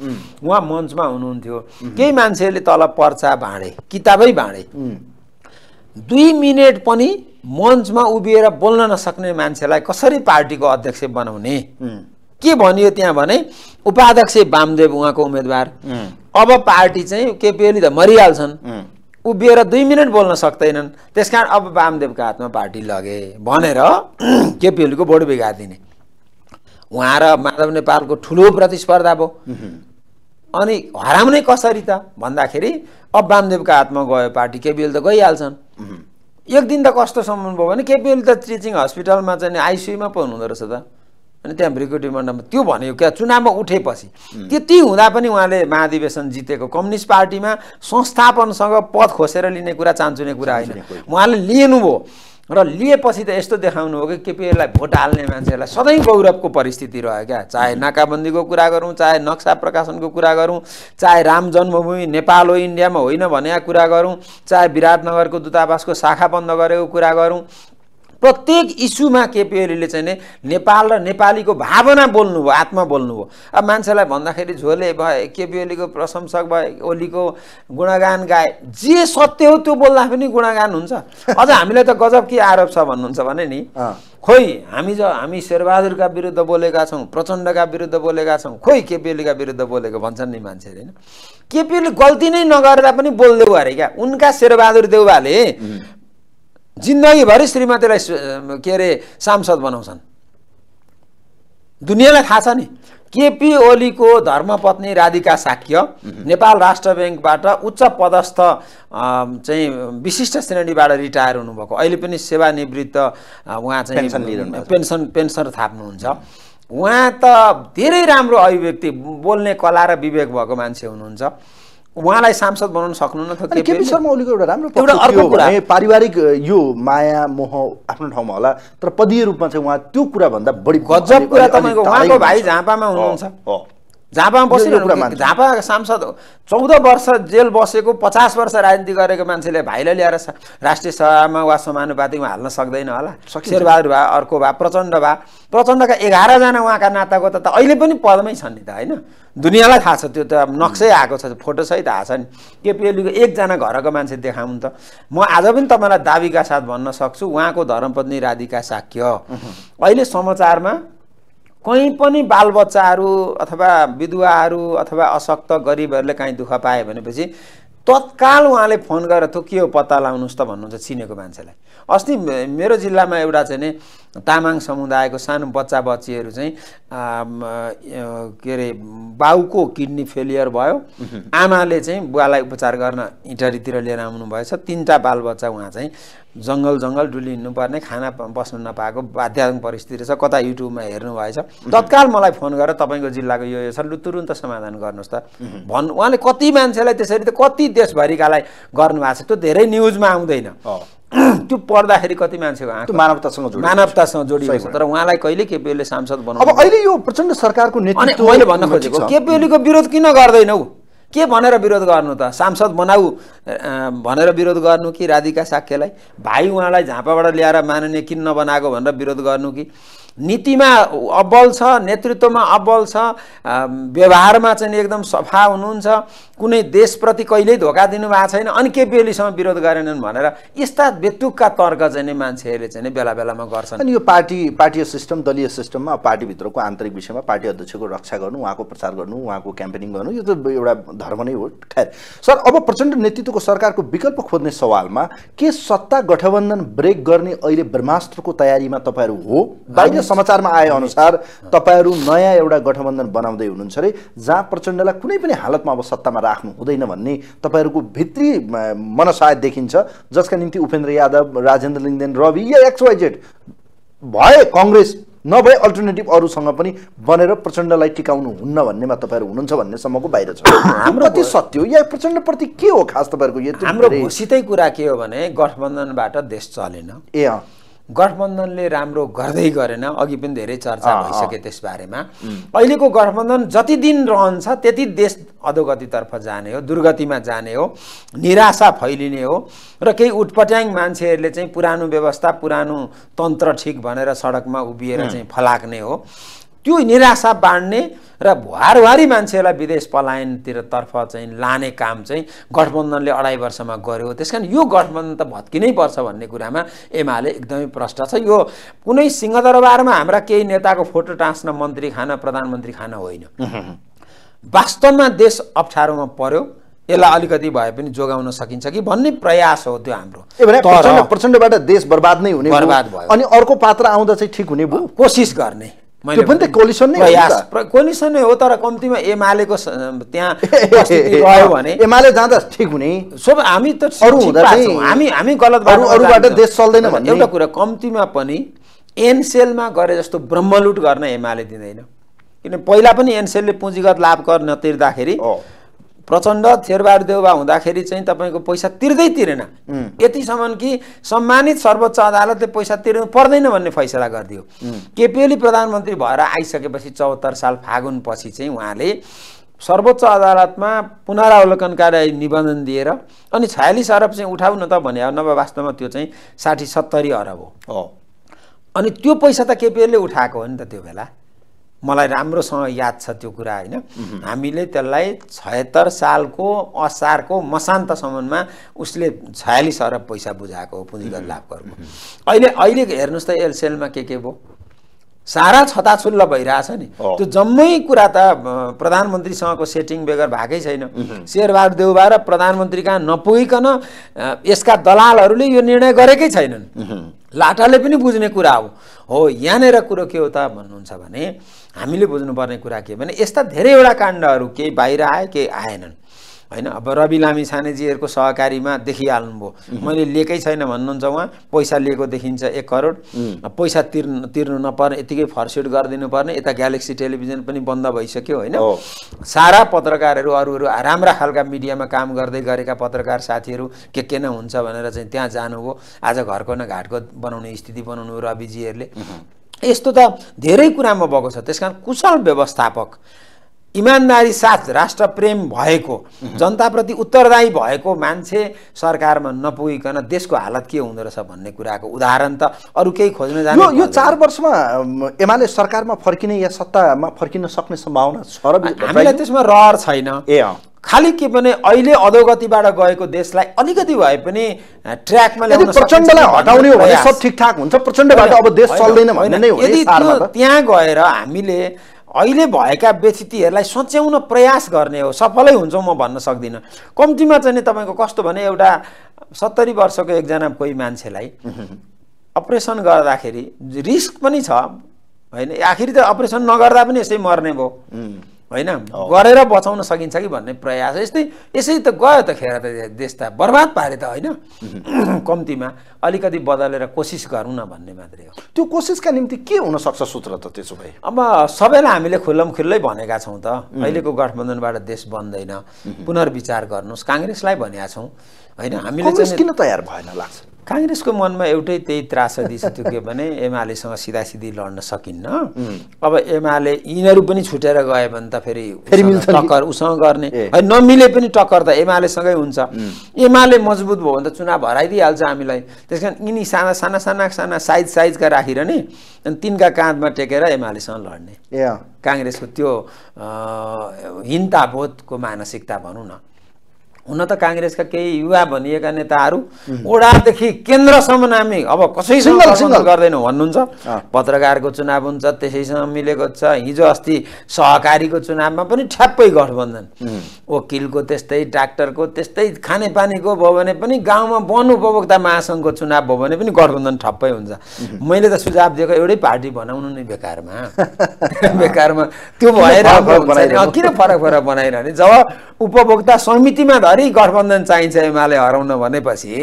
उहाँ मञ्चमा हुनुहुन्थ्यो केही मान्छेहरूले तल पर्चा भाँडे किताबै भाँडे दुई मिनट पनि मञ्चमा उभिएर बोल्न नसक्ने मान्छेलाई कसरी पार्टीको अध्यक्ष बनाउने के भनियो त्यहाँ भने उपाध्यक्ष वामदेव उहाँको उम्मेदवार अब पार्टी चाहिँ केपी ओली त मरिहाल्छन् उभिएर दुई मिनट बोल्न सक्दैनन् त्यस कारण अब वामदेवको हातमा पार्टी लगे भनेर केपी ओलीको भोट बिगारिदिने उहाँ र माधव नेपालको ठुलो प्रतिस्पर्धा भयो अनि हराउने कसरी त भन्दाखेरि अब वामदेवको हातमा गयो पार्टी केपिएल त गइहाल्छन् एक दिन त कस्तोसम्म भयो भने केपिएल त चिचिङ हस्पिटलमा चाहिँ आइसियुमा पो हुँदो रहेछ त अनि त्यहाँ भ्रिकुटी मण्डलमा त्यो भन्यो क्या चुनावमा उठेपछि त्यति हुँदा पनि उहाँले महाधिवेशन जितेको कम्युनिस्ट पार्टीमा संस्थापनसँग पद खोसेर लिने कुरा चान्चुने कुरा होइन उहाँले लिनुभयो र लिएपछि त यस्तो देखाउनु हो कि केपिएललाई भोट हाल्ने मान्छेहरूलाई सधैँ गौरवको परिस्थिति रह्यो क्या चाहे नाकाबन्दीको कुरा गरौँ चाहे नक्सा प्रकाशनको कुरा गरौँ चाहे राम जन्मभूमि नेपाल हो इन्डियामा होइन भनेका कुरा गरौँ चाहे विराटनगरको दूतावासको शाखा बन्द गरेको कुरा गरौँ प्रत्येक इस्युमा केपिओलीले चाहिँ नि नेपाल र नेपालीको भावना बोल्नुभयो आत्मा बोल्नुभयो अब मान्छेलाई भन्दाखेरि झोले भए केपी केपिओलीको प्रशंसक भए ओलीको गुणगान गाए जे सत्य हो त्यो बोल्दा पनि गुणगान हुन्छ अझ हामीलाई त गजब के आरोप छ भन्नुहुन्छ भने नि खोइ हामी ज हामी शेरबहादुरका विरुद्ध बोलेका छौँ प्रचण्डका विरुद्ध बोलेका छौँ खोइ केपिओलीका विरुद्ध बोलेको भन्छन् नि मान्छेहरू होइन केपिओली गल्ती नै नगरेर पनि बोल्दै अरे क्या उनका शेरबहादुर देउवाले जिन्दगीभरि श्रीमतीलाई के अरे सांसद बनाउँछन् दुनियाँलाई थाहा छ नि केपी ओलीको धर्मपत्नी राधिका साक्य नेपाल राष्ट्र ब्याङ्कबाट उच्च पदस्थ चाहिँ विशिष्ट श्रेणीबाट रिटायर हुनुभएको अहिले पनि सेवानिवृत्त उहाँ चाहिँ पेन्सन पेन्सन थाप्नुहुन्छ उहाँ त धेरै राम्रो अभिव्यक्ति बोल्ने कला र विवेक भएको मान्छे हुनुहुन्छ उहाँलाई सांसद बनाउन सक्नु त केपी शर्मा ओलीको एउटा राम्रो पारिवारिक यो माया मोह आफ्नो ठाउँमा होला तर पदीय रूपमा चाहिँ उहाँ त्यो कुराभन्दा बढी गजब कुरा तपाईँको उहाँको भाइ झापामा हुनुहुन्छ झापा मान्छ झापा सांसद चौध वर्ष जेल बसेको पचास वर्ष राजनीति गरेको मान्छेले भाइलाई ल्याएर राष्ट्रिय सभामा वा समानुपातिमा हाल्न सक्दैन होला शेरबहादुर भा अर्को भा प्रचण्ड भा प्रचण्डका एघारजना उहाँका नाताको त अहिले पनि पदमै छन् नि त होइन दुनियाँलाई थाहा छ त्यो त नक्सै आएको छ फोटोसहित थाहा छ नि केपिएलको एकजना घरको मान्छे देखाउनु त म आज पनि तपाईँलाई दाबीका साथ भन्न सक्छु उहाँको धर्मपत्नी राधिका साक्य अहिले समाचारमा कहीँ पनि बालबच्चाहरू अथवा विधुवाहरू अथवा अशक्त गरिबहरूले काहीँ दुःख पाए भनेपछि तत्काल उहाँले फोन गरेर तँ के हो पत्ता लगाउनुहोस् त भन्नुहुन्छ चिनेको मान्छेलाई अस्ति मेरो जिल्लामा एउटा चाहिँ नि तामाङ समुदायको सानो बच्चा बच्चीहरू चाहिँ के अरे बाउको किडनी फेलियर भयो आमाले चाहिँ बुवालाई उपचार गर्न इटरीतिर लिएर आउनु भएछ तिनवटा बालबच्चा उहाँ चाहिँ जङ्गल जङ्गल डुली हिँड्नुपर्ने खाना बस्नु नपाएको बाध्यात्मक परिस्थिति छ कता युट्युबमा हेर्नु भएछ तत्काल मलाई फोन गरेर तपाईँको जिल्लाको यो यो लु तुरुन्त समाधान गर्नुहोस् त भन् उहाँले कति मान्छेलाई त्यसरी त कति देशभरिकालाई गर्नुभएको छ त्यो धेरै न्युजमा आउँदैन त्यो पढ्दाखेरि कति मान्छेको आँखा मानवतासँग मानवतासँग जोडिएको तर उहाँलाई कहिले केपिओले सांसद बनाउनु अब अहिले यो प्रचण्ड सरकारको नेतृत्व मैले भन्न खोजेको केपिओलीको विरोध किन गर्दैनौ के भनेर विरोध गर्नु त सांसद बनाऊ भनेर विरोध गर्नु कि राधिका साक्यलाई भाइ उहाँलाई झापाबाट ल्याएर मानिने किन नबनाएको भनेर विरोध गर्नु कि नीतिमा अब्बल छ नेतृत्वमा अब्बल छ व्यवहारमा चाहिँ एकदम सफा हुनुहुन्छ कुनै देशप्रति कहिल्यै धोका दिनुभएको छैन अनि केपिओलीसँग विरोध गरेनन् भनेर यस्ता बेतुकका तर्क चाहिँ नि मान्छेहरूले चाहिँ बेला बेलामा गर्छन् अनि यो पार्टी पार्टीय सिस्टम दलीय सिस्टममा पार्टीभित्रको आन्तरिक विषयमा पार्टी अध्यक्षको रक्षा गर्नु उहाँको प्रचार गर्नु उहाँको क्याम्पेनिङ गर्नु यो त एउटा धर्म नै हो खैर सर अब प्रचण्ड नेतृत्वको सरकारको विकल्प खोज्ने सवालमा के सत्ता गठबन्धन ब्रेक गर्ने अहिले ब्रह्मास्त्रको तयारीमा तपाईँहरू हो बाहिर समाचारमा आए अनुसार तपाईँहरू नयाँ एउटा गठबन्धन बनाउँदै हुनुहुन्छ अरे जहाँ प्रचण्डलाई कुनै पनि हालतमा अब सत्तामा राख्नु हुँदैन भन्ने तपाईँहरूको भित्री मनसाय देखिन्छ जसका निम्ति उपेन्द्र यादव राजेन्द्र लिङ्गदेन रवि या एक्सवाइजेड भए कङ्ग्रेस नभए अल्टरनेटिभ अरूसँग पनि बनेर प्रचण्डलाई टिकाउनु हुन्न भन्नेमा तपाईँहरू हुनुहुन्छ भन्नेसम्मको बाहिर छ हाम्रो कति सत्य हो या प्रचण्डप्रति के हो खास तपाईँहरूको यो हाम्रो घोषितै कुरा के हो भने गठबन्धनबाट देश चलेन ए अँ गठबन्धनले राम्रो गर्दै गरेन अघि पनि धेरै चर्चा भइसक्यो त्यसबारेमा अहिलेको गठबन्धन जति दिन रहन्छ त्यति देश अधोगतितर्फ जाने हो दुर्गतिमा जाने हो निराशा फैलिने हो र केही उटपट्याङ मान्छेहरूले चाहिँ पुरानो व्यवस्था पुरानो तन्त्र ठिक भनेर सडकमा उभिएर चाहिँ फलाक्ने हो त्यो निराशा बाँड्ने र भुहारभुहारी मान्छेहरूलाई विदेश पलायनतिर तर्फ चाहिँ लाने काम चाहिँ गठबन्धनले अढाई वर्षमा गर्यो त्यस कारण यो गठबन्धन त भत्किनै पर्छ भन्ने कुरामा एमाले एकदमै प्रष्ट छ यो कुनै सिंहदरबारमा हाम्रा केही नेताको फोटो टाँस्न मन्त्री खान प्रधानमन्त्री खान होइन वास्तवमा देश अप्ठ्यारोमा पर्यो यसलाई अलिकति भए पनि जोगाउन सकिन्छ कि भन्ने प्रयास हो त्यो हाम्रो प्रचण्डबाट देश बर्बाद नै हुने बर्बाद भयो अनि अर्को पात्र आउँदा चाहिँ ठिक हुने भयो कोसिस गर्ने त्यो पनि त कोलिसन नै कोलिसन नै हो तर कम्तीमा एमालेको त्यहाँ गयो भने एमाले जाँदा ठिक हुने सब हामी त अरू हुँदा हामी हामी गलत अरूबाट देश चल्दैन भन्ने एउटा कुरा कम्तीमा पनि एनसेलमा गरे जस्तो ब्रह्मलुट गर्न एमाले दिँदैन किन पहिला पनि एनसेलले पुँजीगत लाभ गर्न नतिर्दाखेरि प्रचण्ड थेरबार देउबा हुँदाखेरि चाहिँ तपाईँको पैसा तिर्दै तिरेन यतिसम्म कि सम्मानित सर्वोच्च अदालतले पैसा तिर्नु पर्दैन भन्ने फैसला गरिदियो केपिओली प्रधानमन्त्री भएर आइसकेपछि चौहत्तर साल फागुनपछि चाहिँ उहाँले सर्वोच्च अदालतमा पुनरावलोकनका निवेदन दिएर अनि छयालिस अरब चाहिँ उठाउ न त भने नभए वास्तवमा त्यो चाहिँ साठी सत्तरी अरब हो अनि त्यो पैसा त केपिएलले उठाएको हो नि त त्यो बेला मलाई राम्रोसँग याद छ त्यो कुरा होइन हामीले त्यसलाई छयत्तर सालको असारको मसान्तसम्ममा उसले छयालिस अरब पैसा बुझाएको हो पुँजीगत लाभ गर्नु अहिले अहिले हेर्नुहोस् त एलसेलमा के के भयो सारा छताछुल्ल भइरहेछ नि त्यो जम्मै कुरा त प्रधानमन्त्रीसँगको सेटिङ बेगर भएकै छैन शेरबहादुर देउबा र प्रधानमन्त्री कहाँ नपुगिकन यसका दलालहरूले यो निर्णय गरेकै छैनन् लाटाले पनि बुझ्ने कुरा हो हो यहाँनिर कुरो के हो त भन्नुहुन्छ भने हामीले बुझ्नुपर्ने कुरा के भने यस्ता धेरैवटा काण्डहरू केही बाहिर आए केही आएनन् होइन अब रवि लामी छानेजीहरूको सहकारीमा देखिहाल्नुभयो मैले लिएकै छैन भन्नुहुन्छ उहाँ पैसा लिएको देखिन्छ एक करोड पैसा तिर्नु तिर्नु नपर्ने यतिकै फर्स्युट गरिदिनु पर्ने यता ग्यालेक्सी टेलिभिजन पनि बन्द भइसक्यो होइन सारा पत्रकारहरू अरूहरू राम्रा खालका मिडियामा काम गर्दै गरेका पत्रकार साथीहरू के के न हुन्छ भनेर चाहिँ त्यहाँ जानुभयो आज घरको न घाटको बनाउने स्थिति बनाउनु रविजीहरूले यस्तो त धेरै कुरामा भएको छ त्यस कारण कुशल व्यवस्थापक इमान्दारी साथ राष्ट्रप्रेम भएको जनताप्रति उत्तरदायी भएको मान्छे सरकारमा नपुगिकन देशको हालत के हुँदो रहेछ भन्ने कुराको उदाहरण त अरू केही खोज्न जान्छ यो, यो चार वर्षमा एमाले सरकारमा फर्किने या सत्तामा फर्किन सक्ने सम्भावना छ र हामीलाई त्यसमा रहर छैन ए खालि के भने अहिले अधोगतिबाट गएको देशलाई अलिकति भए पनि ट्र्याकमा ल्याउनु प्रचण्डलाई हटाउने हो भने सब ठिकठाक हुन्छ प्रचण्डबाट अब देश चल्दैन भन्ने नै हो यदि त्यहाँ गएर हामीले अहिले भएका व्यथितिहरूलाई सच्याउन प्रयास गर्ने हो सफलै हुन्छौँ म भन्न सक्दिनँ कम्तीमा चाहिँ नि तपाईँको कस्तो भने एउटा सत्तरी वर्षको एकजना कोही मान्छेलाई अपरेसन गर्दाखेरि रिस्क पनि छ होइन आखिर त अपरेसन नगर्दा पनि यसै मर्ने भयो होइन गरेर बचाउन सकिन्छ कि भन्ने प्रयास यस्तै यसै त गयो त खेर त देश त बर्बाद पारे त होइन कम्तीमा अलिकति बदलेर कोसिस गरौँ न भन्ने मात्रै हो त्यो कोसिसका निम्ति के हुनसक्छ सूत्र त त्यसो भए अब सबैलाई हामीले खुल्लम खुल्लै भनेका छौँ त अहिलेको गठबन्धनबाट देश बन्दैन पुनर्विचार गर्नुहोस् काङ्ग्रेसलाई भनेका छौँ होइन हामीले किन तयार भएन लाग्छ काङ्ग्रेसको मनमा एउटै त्यही त्रासदी के भने एमालेसँग सिधा सिधी लड्न सकिन्न अब एमाले यिनीहरू पनि छुटेर गयो भने त फेरि फेरि टक्कर उसँग गर्ने है नमिले पनि टक्कर त एमालेसँगै हुन्छ एमाले मजबुत भयो भने त चुनाव हराइदिइहाल्छ हामीलाई त्यस कारण यिनी साना साना साना साना साइज साइजका राखेर नि अनि तिनका काँधमा टेकेर एमालेसँग लड्ने काङ्ग्रेसको त्यो हिन्ताबोधको मानसिकता भनौँ न हुन त काङ्ग्रेसका केही युवा भनिएका नेताहरू ओडादेखि केन्द्रसम्म नामी अब कसैसँग गर्दैन भन्नुहुन्छ पत्रकारको चुनाव हुन्छ त्यसैसँग मिलेको छ हिजो अस्ति सहकारीको चुनावमा पनि ठ्याप्पै गठबन्धन वकिलको त्यस्तै डाक्टरको त्यस्तै खानेपानीको भयो भने पनि गाउँमा वन उपभोक्ता महासङ्घको चुनाव भयो भने पनि गठबन्धन ठप्पै हुन्छ मैले त सुझाव दिएको एउटै पार्टी बनाउनु नै बेकारमा बेकारमा त्यो भएर किन फरक फरक बनाइरहने जब उपभोक्ता समितिमा भरि गठबन्धन चाहिन्छ एमाले हराउन भनेपछि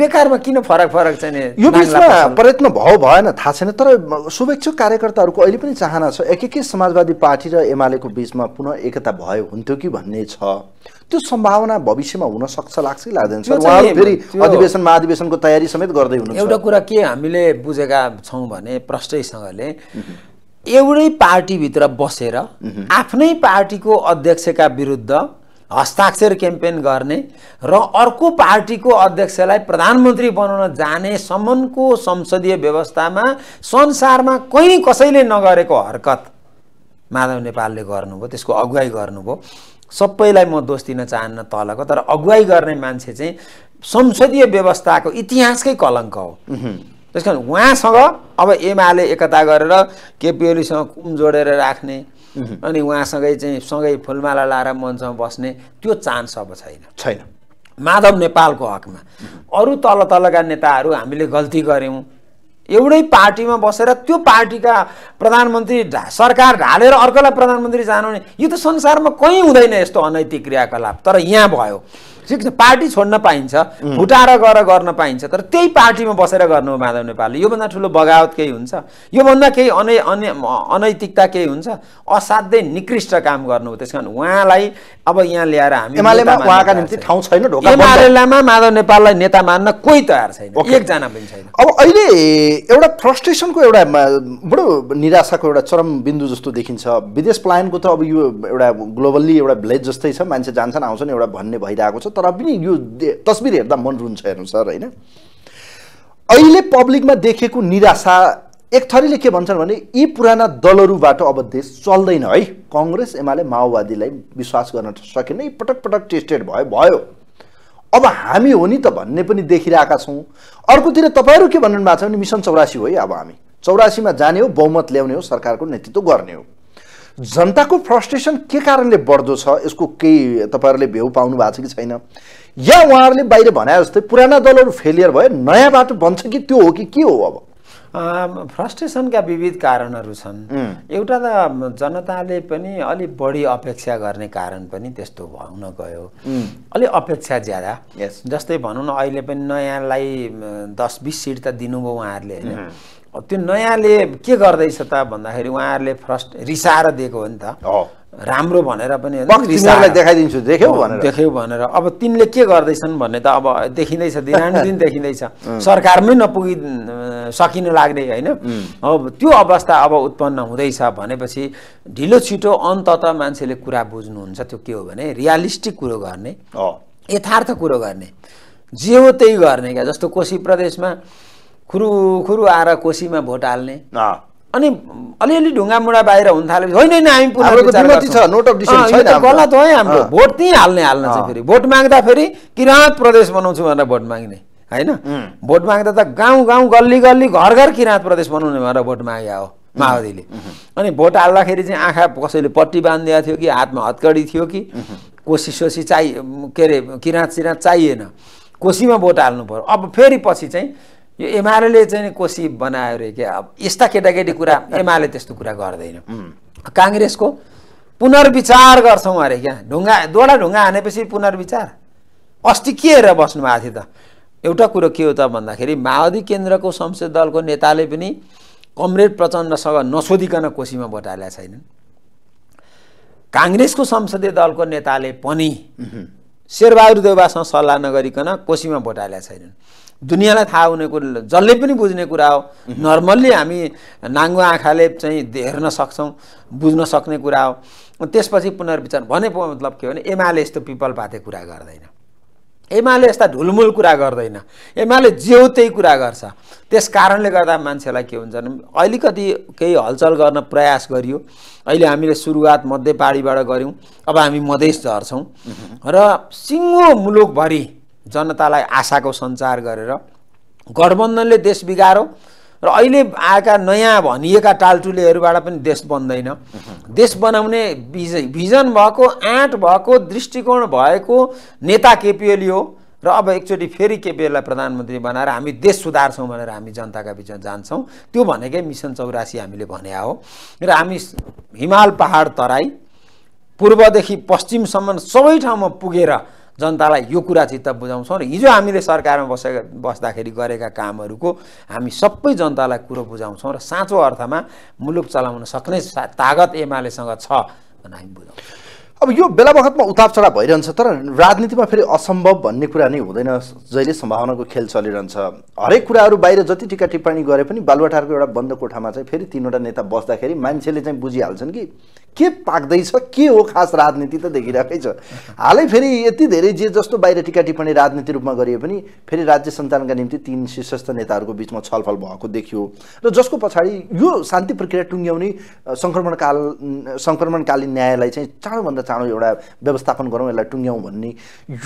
बेकारमा किन फरक फरक छैन यो बिचमा प्रयत्न भयो भएन थाहा छैन तर शुभेच्छु कार्यकर्ताहरूको अहिले पनि चाहना छ एक समाजवादी पार्टी र एमालेको बिचमा पुनः एकता भयो हुन्थ्यो कि भन्ने छ त्यो सम्भावना भविष्यमा हुन सक्छ लाग्छ कि लाग्दैन फेरि अधिवेशन महाधिवेशनको तयारी समेत गर्दै हुनु एउटा कुरा के हामीले बुझेका छौँ भने प्रष्टैसँगले एउटै पार्टीभित्र बसेर आफ्नै पार्टीको अध्यक्षका विरुद्ध हस्ताक्षर क्याम्पेन गर्ने र अर्को पार्टीको अध्यक्षलाई प्रधानमन्त्री बनाउन जाने सम्मको संसदीय व्यवस्थामा संसारमा कहीँ कसैले नगरेको हरकत माधव नेपालले गर्नुभयो त्यसको अगुवाई गर्नुभयो सबैलाई म दोष दिन चाहन्न तलको तर अगुवाई गर्ने मान्छे चाहिँ संसदीय व्यवस्थाको इतिहासकै कलङ्क हो त्यस कारण उहाँसँग अब एमाले एकता गरेर केपिओलीसँग कुम जोडेर राख्ने अनि उहाँसँगै चाहिँ सँगै फुलमाला लाएर मञ्चमा बस्ने त्यो चान्स अब छैन छैन माधव नेपालको हकमा अरू तल तलका नेताहरू हामीले गल्ती गऱ्यौँ एउटै पार्टीमा बसेर त्यो पार्टीका प्रधानमन्त्री ढा सरकार ढालेर अर्कोलाई प्रधानमन्त्री नि यो त संसारमा कहीँ हुँदैन यस्तो अनैतिक क्रियाकलाप तर यहाँ भयो ठिक पार्टी छोड्न पाइन्छ फुटाएर गएर गर्न पाइन्छ तर त्यही पार्टीमा बसेर गर्नु हो माधव नेपालले योभन्दा ठुलो बगावत केही हुन्छ योभन्दा केही अनै अनैतिकता केही हुन्छ असाध्यै निकृष्ट काम गर्नु हो त्यस कारण उहाँलाई अब यहाँ ल्याएर हामी उहाँका निम्ति ठाउँ छैन एमालेमा माधव नेपाललाई नेता मान्न कोही तयार छैन एकजना पनि छैन अब अहिले एउटा फ्रस्ट्रेसनको एउटा बडो निराशाको एउटा चरम बिन्दु जस्तो देखिन्छ विदेश पलायनको त अब यो एउटा ग्लोबल्ली एउटा भिलेज जस्तै छ मान्छे जान्छन् आउँछन् एउटा भन्ने भइरहेको छ तर पनि यो तस्बिर हेर्दा मन रुन्छ हेर्नु सर होइन अहिले पब्लिकमा देखेको निराशा एक थरीले के भन्छन् भने यी पुराना दलहरूबाट अब देश चल्दैन है कङ्ग्रेस एमाले माओवादीलाई विश्वास गर्न सकेन यी पटक पटक टेस्टेड भयो भयो अब हामी हो नि त भन्ने पनि देखिरहेका छौँ अर्कोतिर तपाईँहरू के भन्नु भएको छ भने मिसन चौरासी हो है अब हामी चौरासीमा जाने हो बहुमत ल्याउने हो सरकारको नेतृत्व गर्ने हो जनताको फ्रस्ट्रेसन के कारणले बढ्दो छ यसको केही तपाईँहरूले भ्यू पाउनु भएको छ कि छैन या उहाँहरूले बाहिर भने जस्तै पुराना दलहरू फेलियर भयो नयाँ बाटो बन्छ कि त्यो हो कि के हो अब फ्रस्ट्रेसनका विविध कारणहरू छन् एउटा त जनताले पनि अलिक बढी अपेक्षा गर्ने कारण पनि त्यस्तो भन्न गयो अलिक अपेक्षा ज्यादा जस्तै भनौँ न अहिले पनि नयाँलाई दस बिस सिट त दिनुभयो उहाँहरूले होइन त्यो नयाँले के गर्दैछ त भन्दाखेरि उहाँहरूले फर्स्ट रिसाएर दिएको हो नि त राम्रो भनेर पनि देखाइदिन्छु देख्यौ भनेर देख्यौ भनेर अब तिनले के गर्दैछन् भन्ने त अब देखिँदैछ दिन देखिँदैछ सरकारमै नपुगि सकिन लाग्ने होइन अब त्यो अवस्था अब उत्पन्न हुँदैछ भनेपछि ढिलो छिटो अन्तत मान्छेले कुरा बुझ्नुहुन्छ त्यो के हो भने रियालिस्टिक कुरो गर्ने यथार्थ कुरो गर्ने जे हो त्यही गर्ने क्या जस्तो कोशी प्रदेशमा खुरु खुरु आएर कोसीमा भोट हाल्ने अनि अलिअलि ढुङ्गा मुढा बाहिर हुन थाले होइन होइन हामी गलत है हाम्रो भोट त्यहीँ हाल्ने हाल्न चाहिँ फेरि भोट माग्दा फेरि किराँत प्रदेश बनाउँछु भनेर भोट माग्ने होइन भोट माग्दा त गाउँ गाउँ गल्ली गल्ली घर घर किराँत प्रदेश बनाउने भनेर भोट मागे हो माओवादीले अनि भोट हाल्दाखेरि चाहिँ आँखा कसैले पट्टी बाँधिदिएको थियो कि हातमा हत्कडी थियो कि कोसी सोसी चाहि के अरे किराँत सिराँत चाहिएन कोसीमा भोट हाल्नु पऱ्यो अब फेरि पछि चाहिँ यो एमाले चाहिँ कोसी बनायो अरे क्या अब यस्ता केटाकेटी कुरा एमाले त्यस्तो कुरा गर्दैन काङ्ग्रेसको पुनर्विचार गर्छौँ अरे क्या ढुङ्गा दुवटा ढुङ्गा हानेपछि पुनर्विचार अस्ति के हेरेर बस्नुभएको थियो त एउटा कुरो के हो त भन्दाखेरि माओवादी केन्द्रको संसद दलको नेताले पनि कमरेड प्रचण्डसँग नसोधिकन कोसीमा भोट छैनन् काङ्ग्रेसको संसदीय दलको नेताले पनि शेरबहादुर देवबासँग सल्लाह नगरिकन कोसीमा भोट हालेका छैनन् दुनियाँलाई थाहा हुने कुरो जसले पनि बुझ्ने कुरा हो नर्मल्ली हामी नाङ्गो आँखाले चाहिँ हेर्न सक्छौँ बुझ्न सक्ने कुरा हो त्यसपछि पुनर्विचार भनेको मतलब के भने एमाले यस्तो पिपल पाते कुरा गर्दैन एमाले यस्ता ढुलमुल कुरा गर्दैन एमाले हो त्यही कुरा गर्छ त्यस कारणले गर्दा मान्छेलाई के हुन्छ भने अलिकति केही हलचल गर्न प्रयास गरियो अहिले हामीले सुरुवात मध्यपाडीबाट गऱ्यौँ अब हामी मधेस झर्छौँ र सिङ्गो मुलुकभरि जनतालाई आशाको सञ्चार गरेर गठबन्धनले देश बिगारो र अहिले आएका नयाँ भनिएका टालटुलेहरूबाट पनि देश बन्दैन देश बनाउने भिज भिजन भएको आँट भएको दृष्टिकोण भएको नेता केपिएल हो र अब एकचोटि फेरि केपिएललाई प्रधानमन्त्री बनाएर हामी देश सुधार्छौँ भनेर हामी जनताका बिचमा जान्छौँ त्यो भनेकै मिसन चौरासी हामीले भने हो र हामी हिमाल पहाड तराई पूर्वदेखि पश्चिमसम्म सबै ठाउँमा पुगेर जनतालाई यो कुरा चित्त बुझाउँछौँ र हिजो हामीले सरकारमा बसेका बस्दाखेरि गरेका कामहरूको हामी सबै जनतालाई कुरो बुझाउँछौँ र साँचो अर्थमा मुलुक चलाउन सक्ने तागत एमालेसँग छ भनेर हामी बुझाउँछौँ अब यो बेला बखतमा उताप चढाव भइरहन्छ तर राजनीतिमा फेरि असम्भव भन्ने कुरा नै हुँदैन जहिले सम्भावनाको खेल चलिरहन्छ हरेक कुराहरू बाहिर जति टिका टिप्पणी गरे पनि बालुवाटारको एउटा बन्द कोठामा चाहिँ फेरि तिनवटा नेता बस्दाखेरि मान्छेले चाहिँ बुझिहाल्छन् कि के पाक्दैछ के हो खास राजनीति त देखिरहेकै छ हालै फेरि यति धेरै जे जस्तो बाहिर टिका टिप्पणी राजनीति रूपमा गरिए पनि फेरि राज्य सञ्चालनका निम्ति तिन शीर्षस्थ नेताहरूको बिचमा छलफल भएको देखियो र जसको पछाडि यो शान्ति प्रक्रिया टुङ्ग्याउने सङ्क्रमणकाल सङ्क्रमणकालीन न्यायलाई चाहिँ चाँडोभन्दा चाँडो एउटा व्यवस्थापन गरौँ यसलाई टुङ्ग्याउँ भन्ने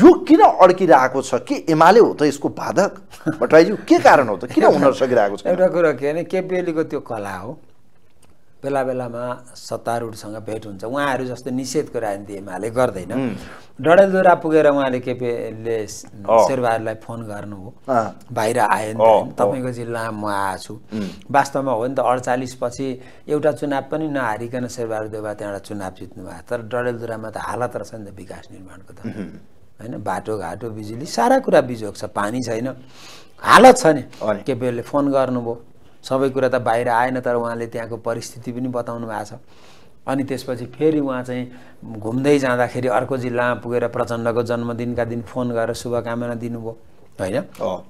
यो किन अड्किरहेको छ के एमाले हो त यसको बाधक भट्टराईज्यू के कारण हो त किन हुन सकिरहेको छ एउटा कुरा के भने केपिएलीको त्यो कला हो बेला बेलामा सत्तारूढसँग भेट हुन्छ उहाँहरू जस्तो निषेधको राजनीति एमाले गर्दैन डडेलधुरा पुगेर उहाँले केपीले शेरबहादुरलाई फोन गर्नु हो बाहिर आएन नि तपाईँको जिल्लामा म आएको वास्तवमा हो नि त अडचालिस पछि एउटा चुनाव पनि नहारिकन शेरबहादुर देवा त्यहाँबाट चुनाव जित्नुभयो तर डडेलधुरामा त हालत रहेछ नि त विकास निर्माणको त होइन बाटोघाटो बिजुली सारा कुरा बिजोग छ पानी छैन हालत छ नि केपीहरूले फोन गर्नुभयो सबै कुरा त बाहिर आएन तर उहाँले त्यहाँको परिस्थिति पनि बताउनु भएको छ अनि त्यसपछि फेरि उहाँ चाहिँ घुम्दै जाँदाखेरि अर्को जिल्लामा पुगेर प्रचण्डको जन्मदिनका दिन फोन गरेर शुभकामना दिनुभयो होइन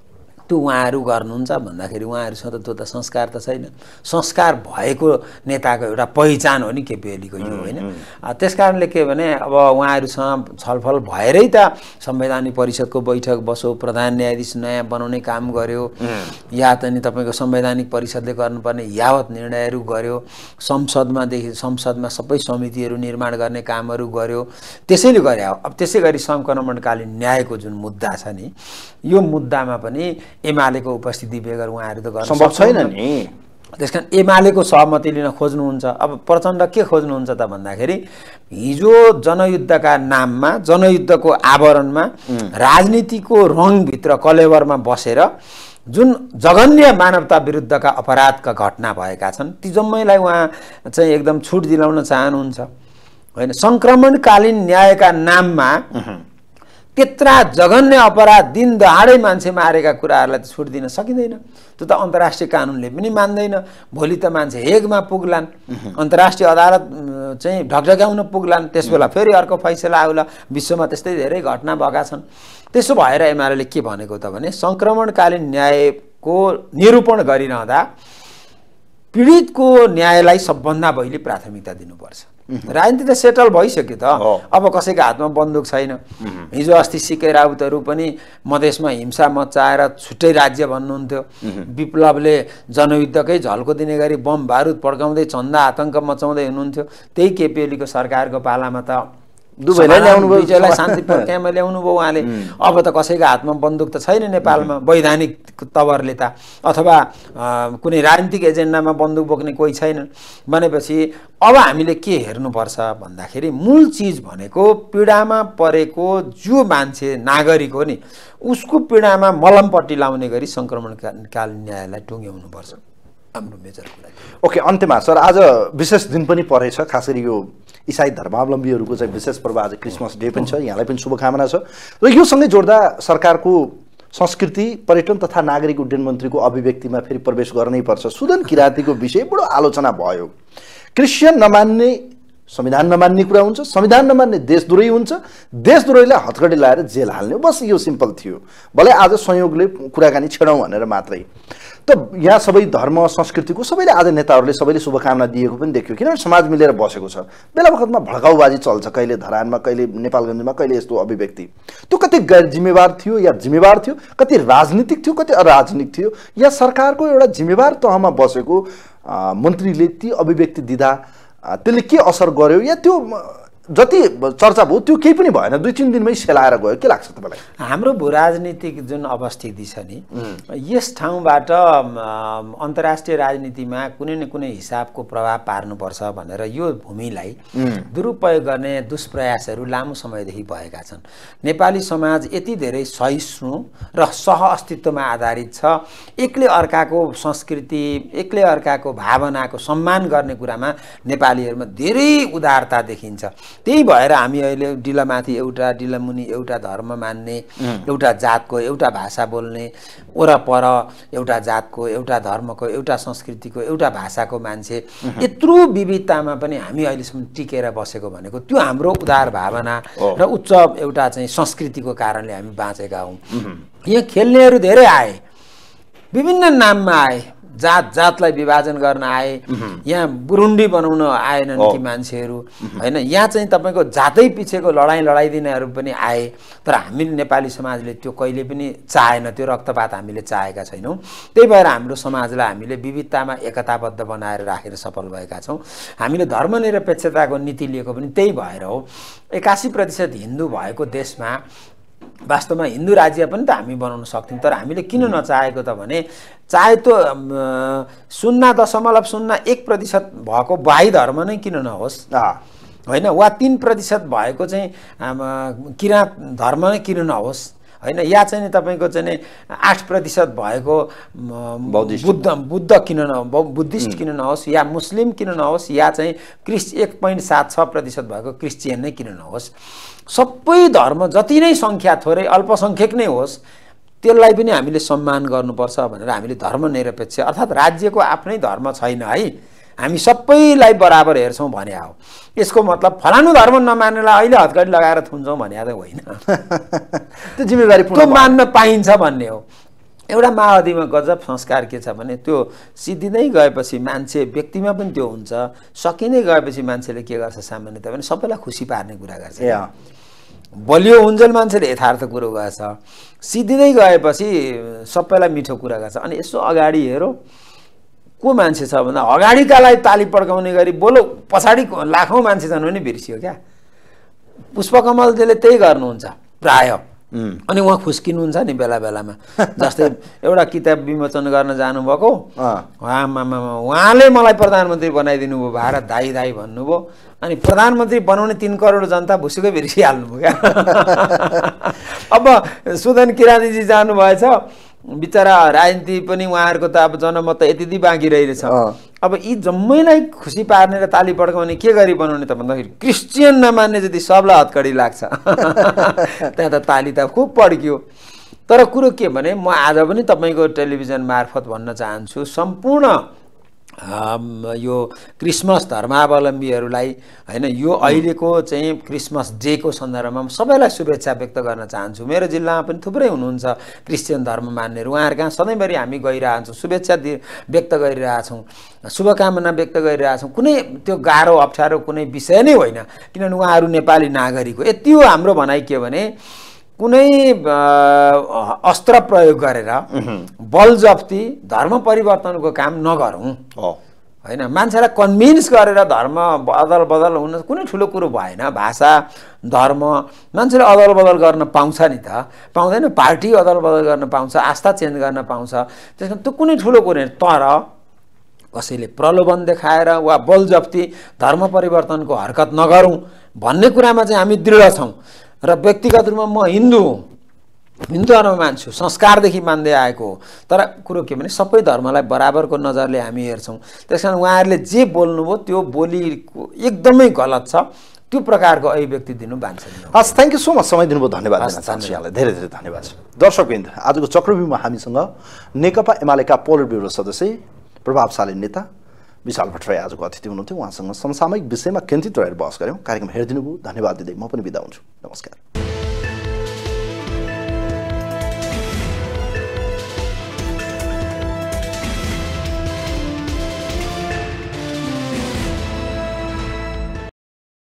त्यो उहाँहरू गर्नुहुन्छ भन्दाखेरि उहाँहरूसँग त त्यो त संस्कार त छैन संस्कार भएको नेताको एउटा पहिचान हो नि केपी ओलीको यो होइन त्यस कारणले के भने अब उहाँहरूसँग छलफल भएरै त संवैधानिक परिषदको बैठक बसो प्रधान न्यायाधीश नयाँ बनाउने काम गर्यो या त नि तपाईँको संवैधानिक परिषदले गर्नुपर्ने यावत निर्णयहरू गर्यो संसदमादेखि संसदमा सबै समितिहरू निर्माण गर्ने कामहरू गर्यो त्यसैले गरे अब त्यसै गरी सङ्क्रमणकालीन न्यायको जुन मुद्दा छ नि यो मुद्दामा पनि एमालेको उपस्थिति बेगर उहाँहरू त गर्न सम्भव छैन नि त्यस कारण एमालेको सहमति लिन खोज्नुहुन्छ अब प्रचण्ड के खोज्नुहुन्छ त भन्दाखेरि हिजो जनयुद्धका नाममा जनयुद्धको आवरणमा राजनीतिको रङभित्र कलेवरमा बसेर जुन जघन्य मानवता विरुद्धका अपराधका घटना भएका छन् ती जम्मैलाई उहाँ चाहिँ एकदम छुट दिलाउन चाहनुहुन्छ होइन सङ्क्रमणकालीन न्यायका नाममा त्यत्रा जघन्य अपराध दिन दहाडै मान्छे मारेका कुराहरूलाई त छुट दिन सकिँदैन त्यो त अन्तर्राष्ट्रिय कानुनले पनि मान्दैन भोलि त मान्छे हेगमा पुग्लान् अन्तर्राष्ट्रिय अदालत चाहिँ ढकढक्याउन पुग्लान् त्यस बेला फेरि अर्को फैसला आउला विश्वमा त्यस्तै धेरै घटना भएका छन् त्यसो भएर एमाले के भनेको त भने सङ्क्रमणकालीन न्यायको निरूपण गरिरहँदा पीडितको न्यायलाई सबभन्दा पहिले प्राथमिकता दिनुपर्छ राजनीति त सेटल भइसक्यो त अब कसैको हातमा बन्दुक छैन हिजो अस्ति सिके राउतहरू पनि मधेसमा हिंसा मचाएर छुट्टै राज्य भन्नुहुन्थ्यो विप्लवले जनयुद्धकै झल्को दिने गरी बम बारुद पड्काउँदै चन्दा आतङ्क मचाउँदै हुनुहुन्थ्यो त्यही केपिओलीको सरकारको पालामा त दुबईलाई ल्याउनु भयो विजयलाई शान्तिपूर्ण क्याम्पमा ल्याउनु भयो उहाँले अब त कसैको हातमा बन्दुक त छैन नेपालमा वैधानिक तवरले त अथवा कुनै राजनीतिक एजेन्डामा बन्दुक बोक्ने कोही छैन भनेपछि अब हामीले के हेर्नुपर्छ भन्दाखेरि मूल चिज भनेको पीडामा परेको जो मान्छे नागरिक हो नि उसको पीडामा मलमपट्टि लाउने गरी सङ्क्रमणकालीन न्यायलाई टुङ्ग्याउनुपर्छ हाम्रो मेजर कुरा ओके अन्त्यमा सर आज विशेष दिन पनि परेछ खास गरी यो इसाई धर्मावलम्बीहरूको चाहिँ विशेष पर्व आज क्रिसमस डे पनि छ यहाँलाई पनि शुभकामना छ र योसँगै जोड्दा सरकारको संस्कृति पर्यटन तथा नागरिक उड्डयन मन्त्रीको अभिव्यक्तिमा फेरि प्रवेश गर्नै पर्छ सुदन किराँतीको विषय बडो आलोचना भयो क्रिस्चियन नमान्ने संविधान नमान्ने कुरा हुन्छ संविधान नमान्ने देशद्रोही हुन्छ देशद्रोहीलाई हतकडी लाएर जेल हाल्ने बस यो सिम्पल थियो भले आज संयोगले कुराकानी छेडौँ भनेर मात्रै त यहाँ सबै धर्म संस्कृतिको सबैले आज नेताहरूले सबैले शुभकामना दिएको पनि देखियो किनभने समाज मिलेर बसेको छ बेला बखतमा भड्काउबाजी चल्छ कहिले धरानमा कहिले नेपालगञ्जमा कहिले यस्तो अभिव्यक्ति त्यो कति गैर जिम्मेवार थियो या जिम्मेवार थियो कति राजनीतिक थियो कति अराजनीतिक थियो या सरकारको एउटा जिम्मेवार तहमा बसेको मन्त्रीले ती अभिव्यक्ति दिँदा त्यसले के असर गर्यो या त्यो जति चर्चा भयो त्यो केही पनि भएन दुई तिन दिनमै सेलाएर गयो के लाग्छ तपाईँलाई हाम्रो भू राजनीतिक जुन अवस्थिति छ नि यस ठाउँबाट अन्तर्राष्ट्रिय राजनीतिमा कुनै न कुनै हिसाबको प्रभाव पार्नुपर्छ भनेर यो भूमिलाई दुरुपयोग गर्ने दुष्प्रयासहरू लामो समयदेखि भएका छन् नेपाली समाज यति धेरै सहिष्णु र सह अस्तित्वमा आधारित छ एक्लै अर्काको संस्कृति एक्लै अर्काको भावनाको सम्मान गर्ने कुरामा नेपालीहरूमा धेरै उदारता देखिन्छ त्यही भएर हामी अहिले डिलमाथि एउटा डिलमुनि एउटा धर्म मान्ने एउटा जातको एउटा भाषा बोल्ने वरपर एउटा जातको एउटा धर्मको एउटा संस्कृतिको एउटा भाषाको मान्छे यत्रो विविधतामा पनि हामी अहिलेसम्म टिकेर बसेको भनेको त्यो हाम्रो उदार भावना र उच्च एउटा चाहिँ संस्कृतिको कारणले हामी बाँचेका हौँ यहाँ खेल्नेहरू धेरै आए विभिन्न नाममा आए जात जातलाई विभाजन गर्न आए यहाँ बुरुन्डी बनाउन आएनन् ती मान्छेहरू होइन यहाँ चाहिँ तपाईँको जातै पछिको लडाइँ लडाइदिनेहरू पनि आए तर हामी नेपाली समाजले त्यो कहिले पनि चाहेन त्यो रक्तपात हामीले चाहेका छैनौँ त्यही भएर हाम्रो समाजलाई हामीले विविधतामा एकताबद्ध बनाएर राखेर सफल भएका छौँ हामीले धर्मनिरपेक्षताको नीति लिएको पनि त्यही भएर हो एकासी प्रतिशत हिन्दू भएको देशमा वास्तवमा हिन्दू राज्य पनि त हामी बनाउन सक्थ्यौँ तर हामीले किन नचाहेको त भने चाहे त्यो शून्य दशमलव शून्य एक प्रतिशत भएको बाह्य धर्म नै किन नहोस् होइन वा तिन प्रतिशत भएको चाहिँ किराँत धर्म नै किन नहोस् होइन या चाहिँ नि तपाईँको चाहिँ आठ प्रतिशत भएको बुद्ध बुद्ध किन नहो बुद्धिस्ट किन नहोस् या मुस्लिम किन नहोस् या चाहिँ क्रिस् एक पोइन्ट सात छ प्रतिशत भएको क्रिस्चियन नै किन नहोस् सबै धर्म जति नै सङ्ख्या थोरै अल्पसङ्ख्यक नै होस् त्यसलाई पनि हामीले सम्मान गर्नुपर्छ भनेर हामीले धर्मनिरपेक्ष अर्थात् राज्यको आफ्नै धर्म छैन है हामी सबैलाई बराबर हेर्छौँ भने हो यसको मतलब फलानु धर्म नमान्नेलाई अहिले हतकडी लगाएर थुन्छौँ भने त होइन त्यो जिम्मेवारी त्यो मान्न पाइन्छ भन्ने हो एउटा माओवादीमा गजब संस्कार के छ भने त्यो सिद्धिँदै गएपछि मान्छे व्यक्तिमा पनि त्यो हुन्छ सकिँदै गएपछि मान्छेले के गर्छ सामान्यतया भने सबैलाई खुसी पार्ने कुरा गर्छ बलियो हुन्जेल मान्छेले यथार्थ कुरो गर्छ सिद्धिँदै गएपछि सबैलाई मिठो कुरा गर्छ अनि यसो अगाडि हेरौँ को मान्छे छ भन्दा अगाडिकालाई ताली पड्काउने गरी बोलो पछाडि लाखौँ मान्छे छन् भने बिर्सियो क्या पुष्पकमलजीले त्यही गर्नुहुन्छ प्राय अनि उहाँ खुस्किनुहुन्छ नि बेला बेलामा जस्तै एउटा किताब विमोचन गर्न जानुभएको आमामामा उहाँले मलाई प्रधानमन्त्री बनाइदिनु भयो भारत धाई धाई भन्नुभयो अनि प्रधानमन्त्री बनाउने तिन करोड जनता भुसुकै बिर्सिहाल्नुभयो क्या अब सुदन किरानीजी जानुभएछ बिचरा राजनीति पनि उहाँहरूको त अब जनमत त यति बाँकी रहेछ अब यी जम्मैलाई खुसी पार्ने र ताली पड्काउने के गरी बनाउने त भन्दाखेरि क्रिस्चियन नमान्ने जति सबलाई हत्कडी लाग्छ त्यहाँ त ताली त खुब पड्कियो तर कुरो के भने म आज पनि तपाईँको टेलिभिजन मार्फत भन्न चाहन्छु सम्पूर्ण यो क्रिसमस धर्मावलम्बीहरूलाई होइन यो अहिलेको चाहिँ क्रिसमस डेको सन्दर्भमा म सबैलाई शुभेच्छा व्यक्त गर्न चाहन्छु मेरो जिल्लामा पनि थुप्रै हुनुहुन्छ क्रिस्चियन धर्म मान्नेहरू उहाँहरू कहाँ सधैँभरि हामी गइरहन्छौँ शुभेच्छा दि व्यक्त गरिरहेछौँ शुभकामना व्यक्त गरिरहेछौँ कुनै त्यो गाह्रो अप्ठ्यारो कुनै विषय नै होइन किनभने उहाँहरू नेपाली नागरिक हो यति हो हाम्रो भनाइ के भने कुनै अस्त्र प्रयोग गरेर बल जप्ती धर्म परिवर्तनको काम नगरौँ होइन मान्छेलाई कन्भिन्स गरेर धर्म अदल बदल हुन कुनै ठुलो कुरो भएन भाषा धर्म मान्छेले अदल बदल गर्न पाउँछ नि त पाउँदैन पार्टी अदल बदल गर्न पाउँछ आस्था चेन्ज गर्न पाउँछ त्यस त्यो कुनै ठुलो कुरो होइन तर कसैले प्रलोभन देखाएर वा बल जप्ती धर्म परिवर्तनको हरकत नगरौँ भन्ने कुरामा चाहिँ हामी दृढ छौँ र व्यक्तिगत रूपमा म हिन्दू हुँ हिन्दू धर्म मान्छु संस्कारदेखि मान्दै आएको हो तर कुरो के भने सबै धर्मलाई बराबरको नजरले हामी हेर्छौँ त्यस कारण उहाँहरूले जे बोल्नुभयो त्यो बोली एकदमै गलत छ त्यो प्रकारको अभिव्यक्ति दिनु बान्छ हस् थ्याङ्क यू सो मच समय दिनुभयो धन्यवाद चाहन्छु यहाँलाई धेरै धेरै धन्यवाद दर्शकविन्द आजको चक्रव्यूमा हामीसँग नेकपा एमालेका पोलिट ब्युरो सदस्य प्रभावशाली नेता विशाल भट्टराई आजको अतिथि हुनुहुन्थ्यो उहाँसँग समसामयिक विषयमा केन्द्रित रहेर बहस गऱ्यौँ कार्यक्रम हेरिदिनु भयो धन्यवाद दिँदै म पनि बिदा हुन्छु नमस्कार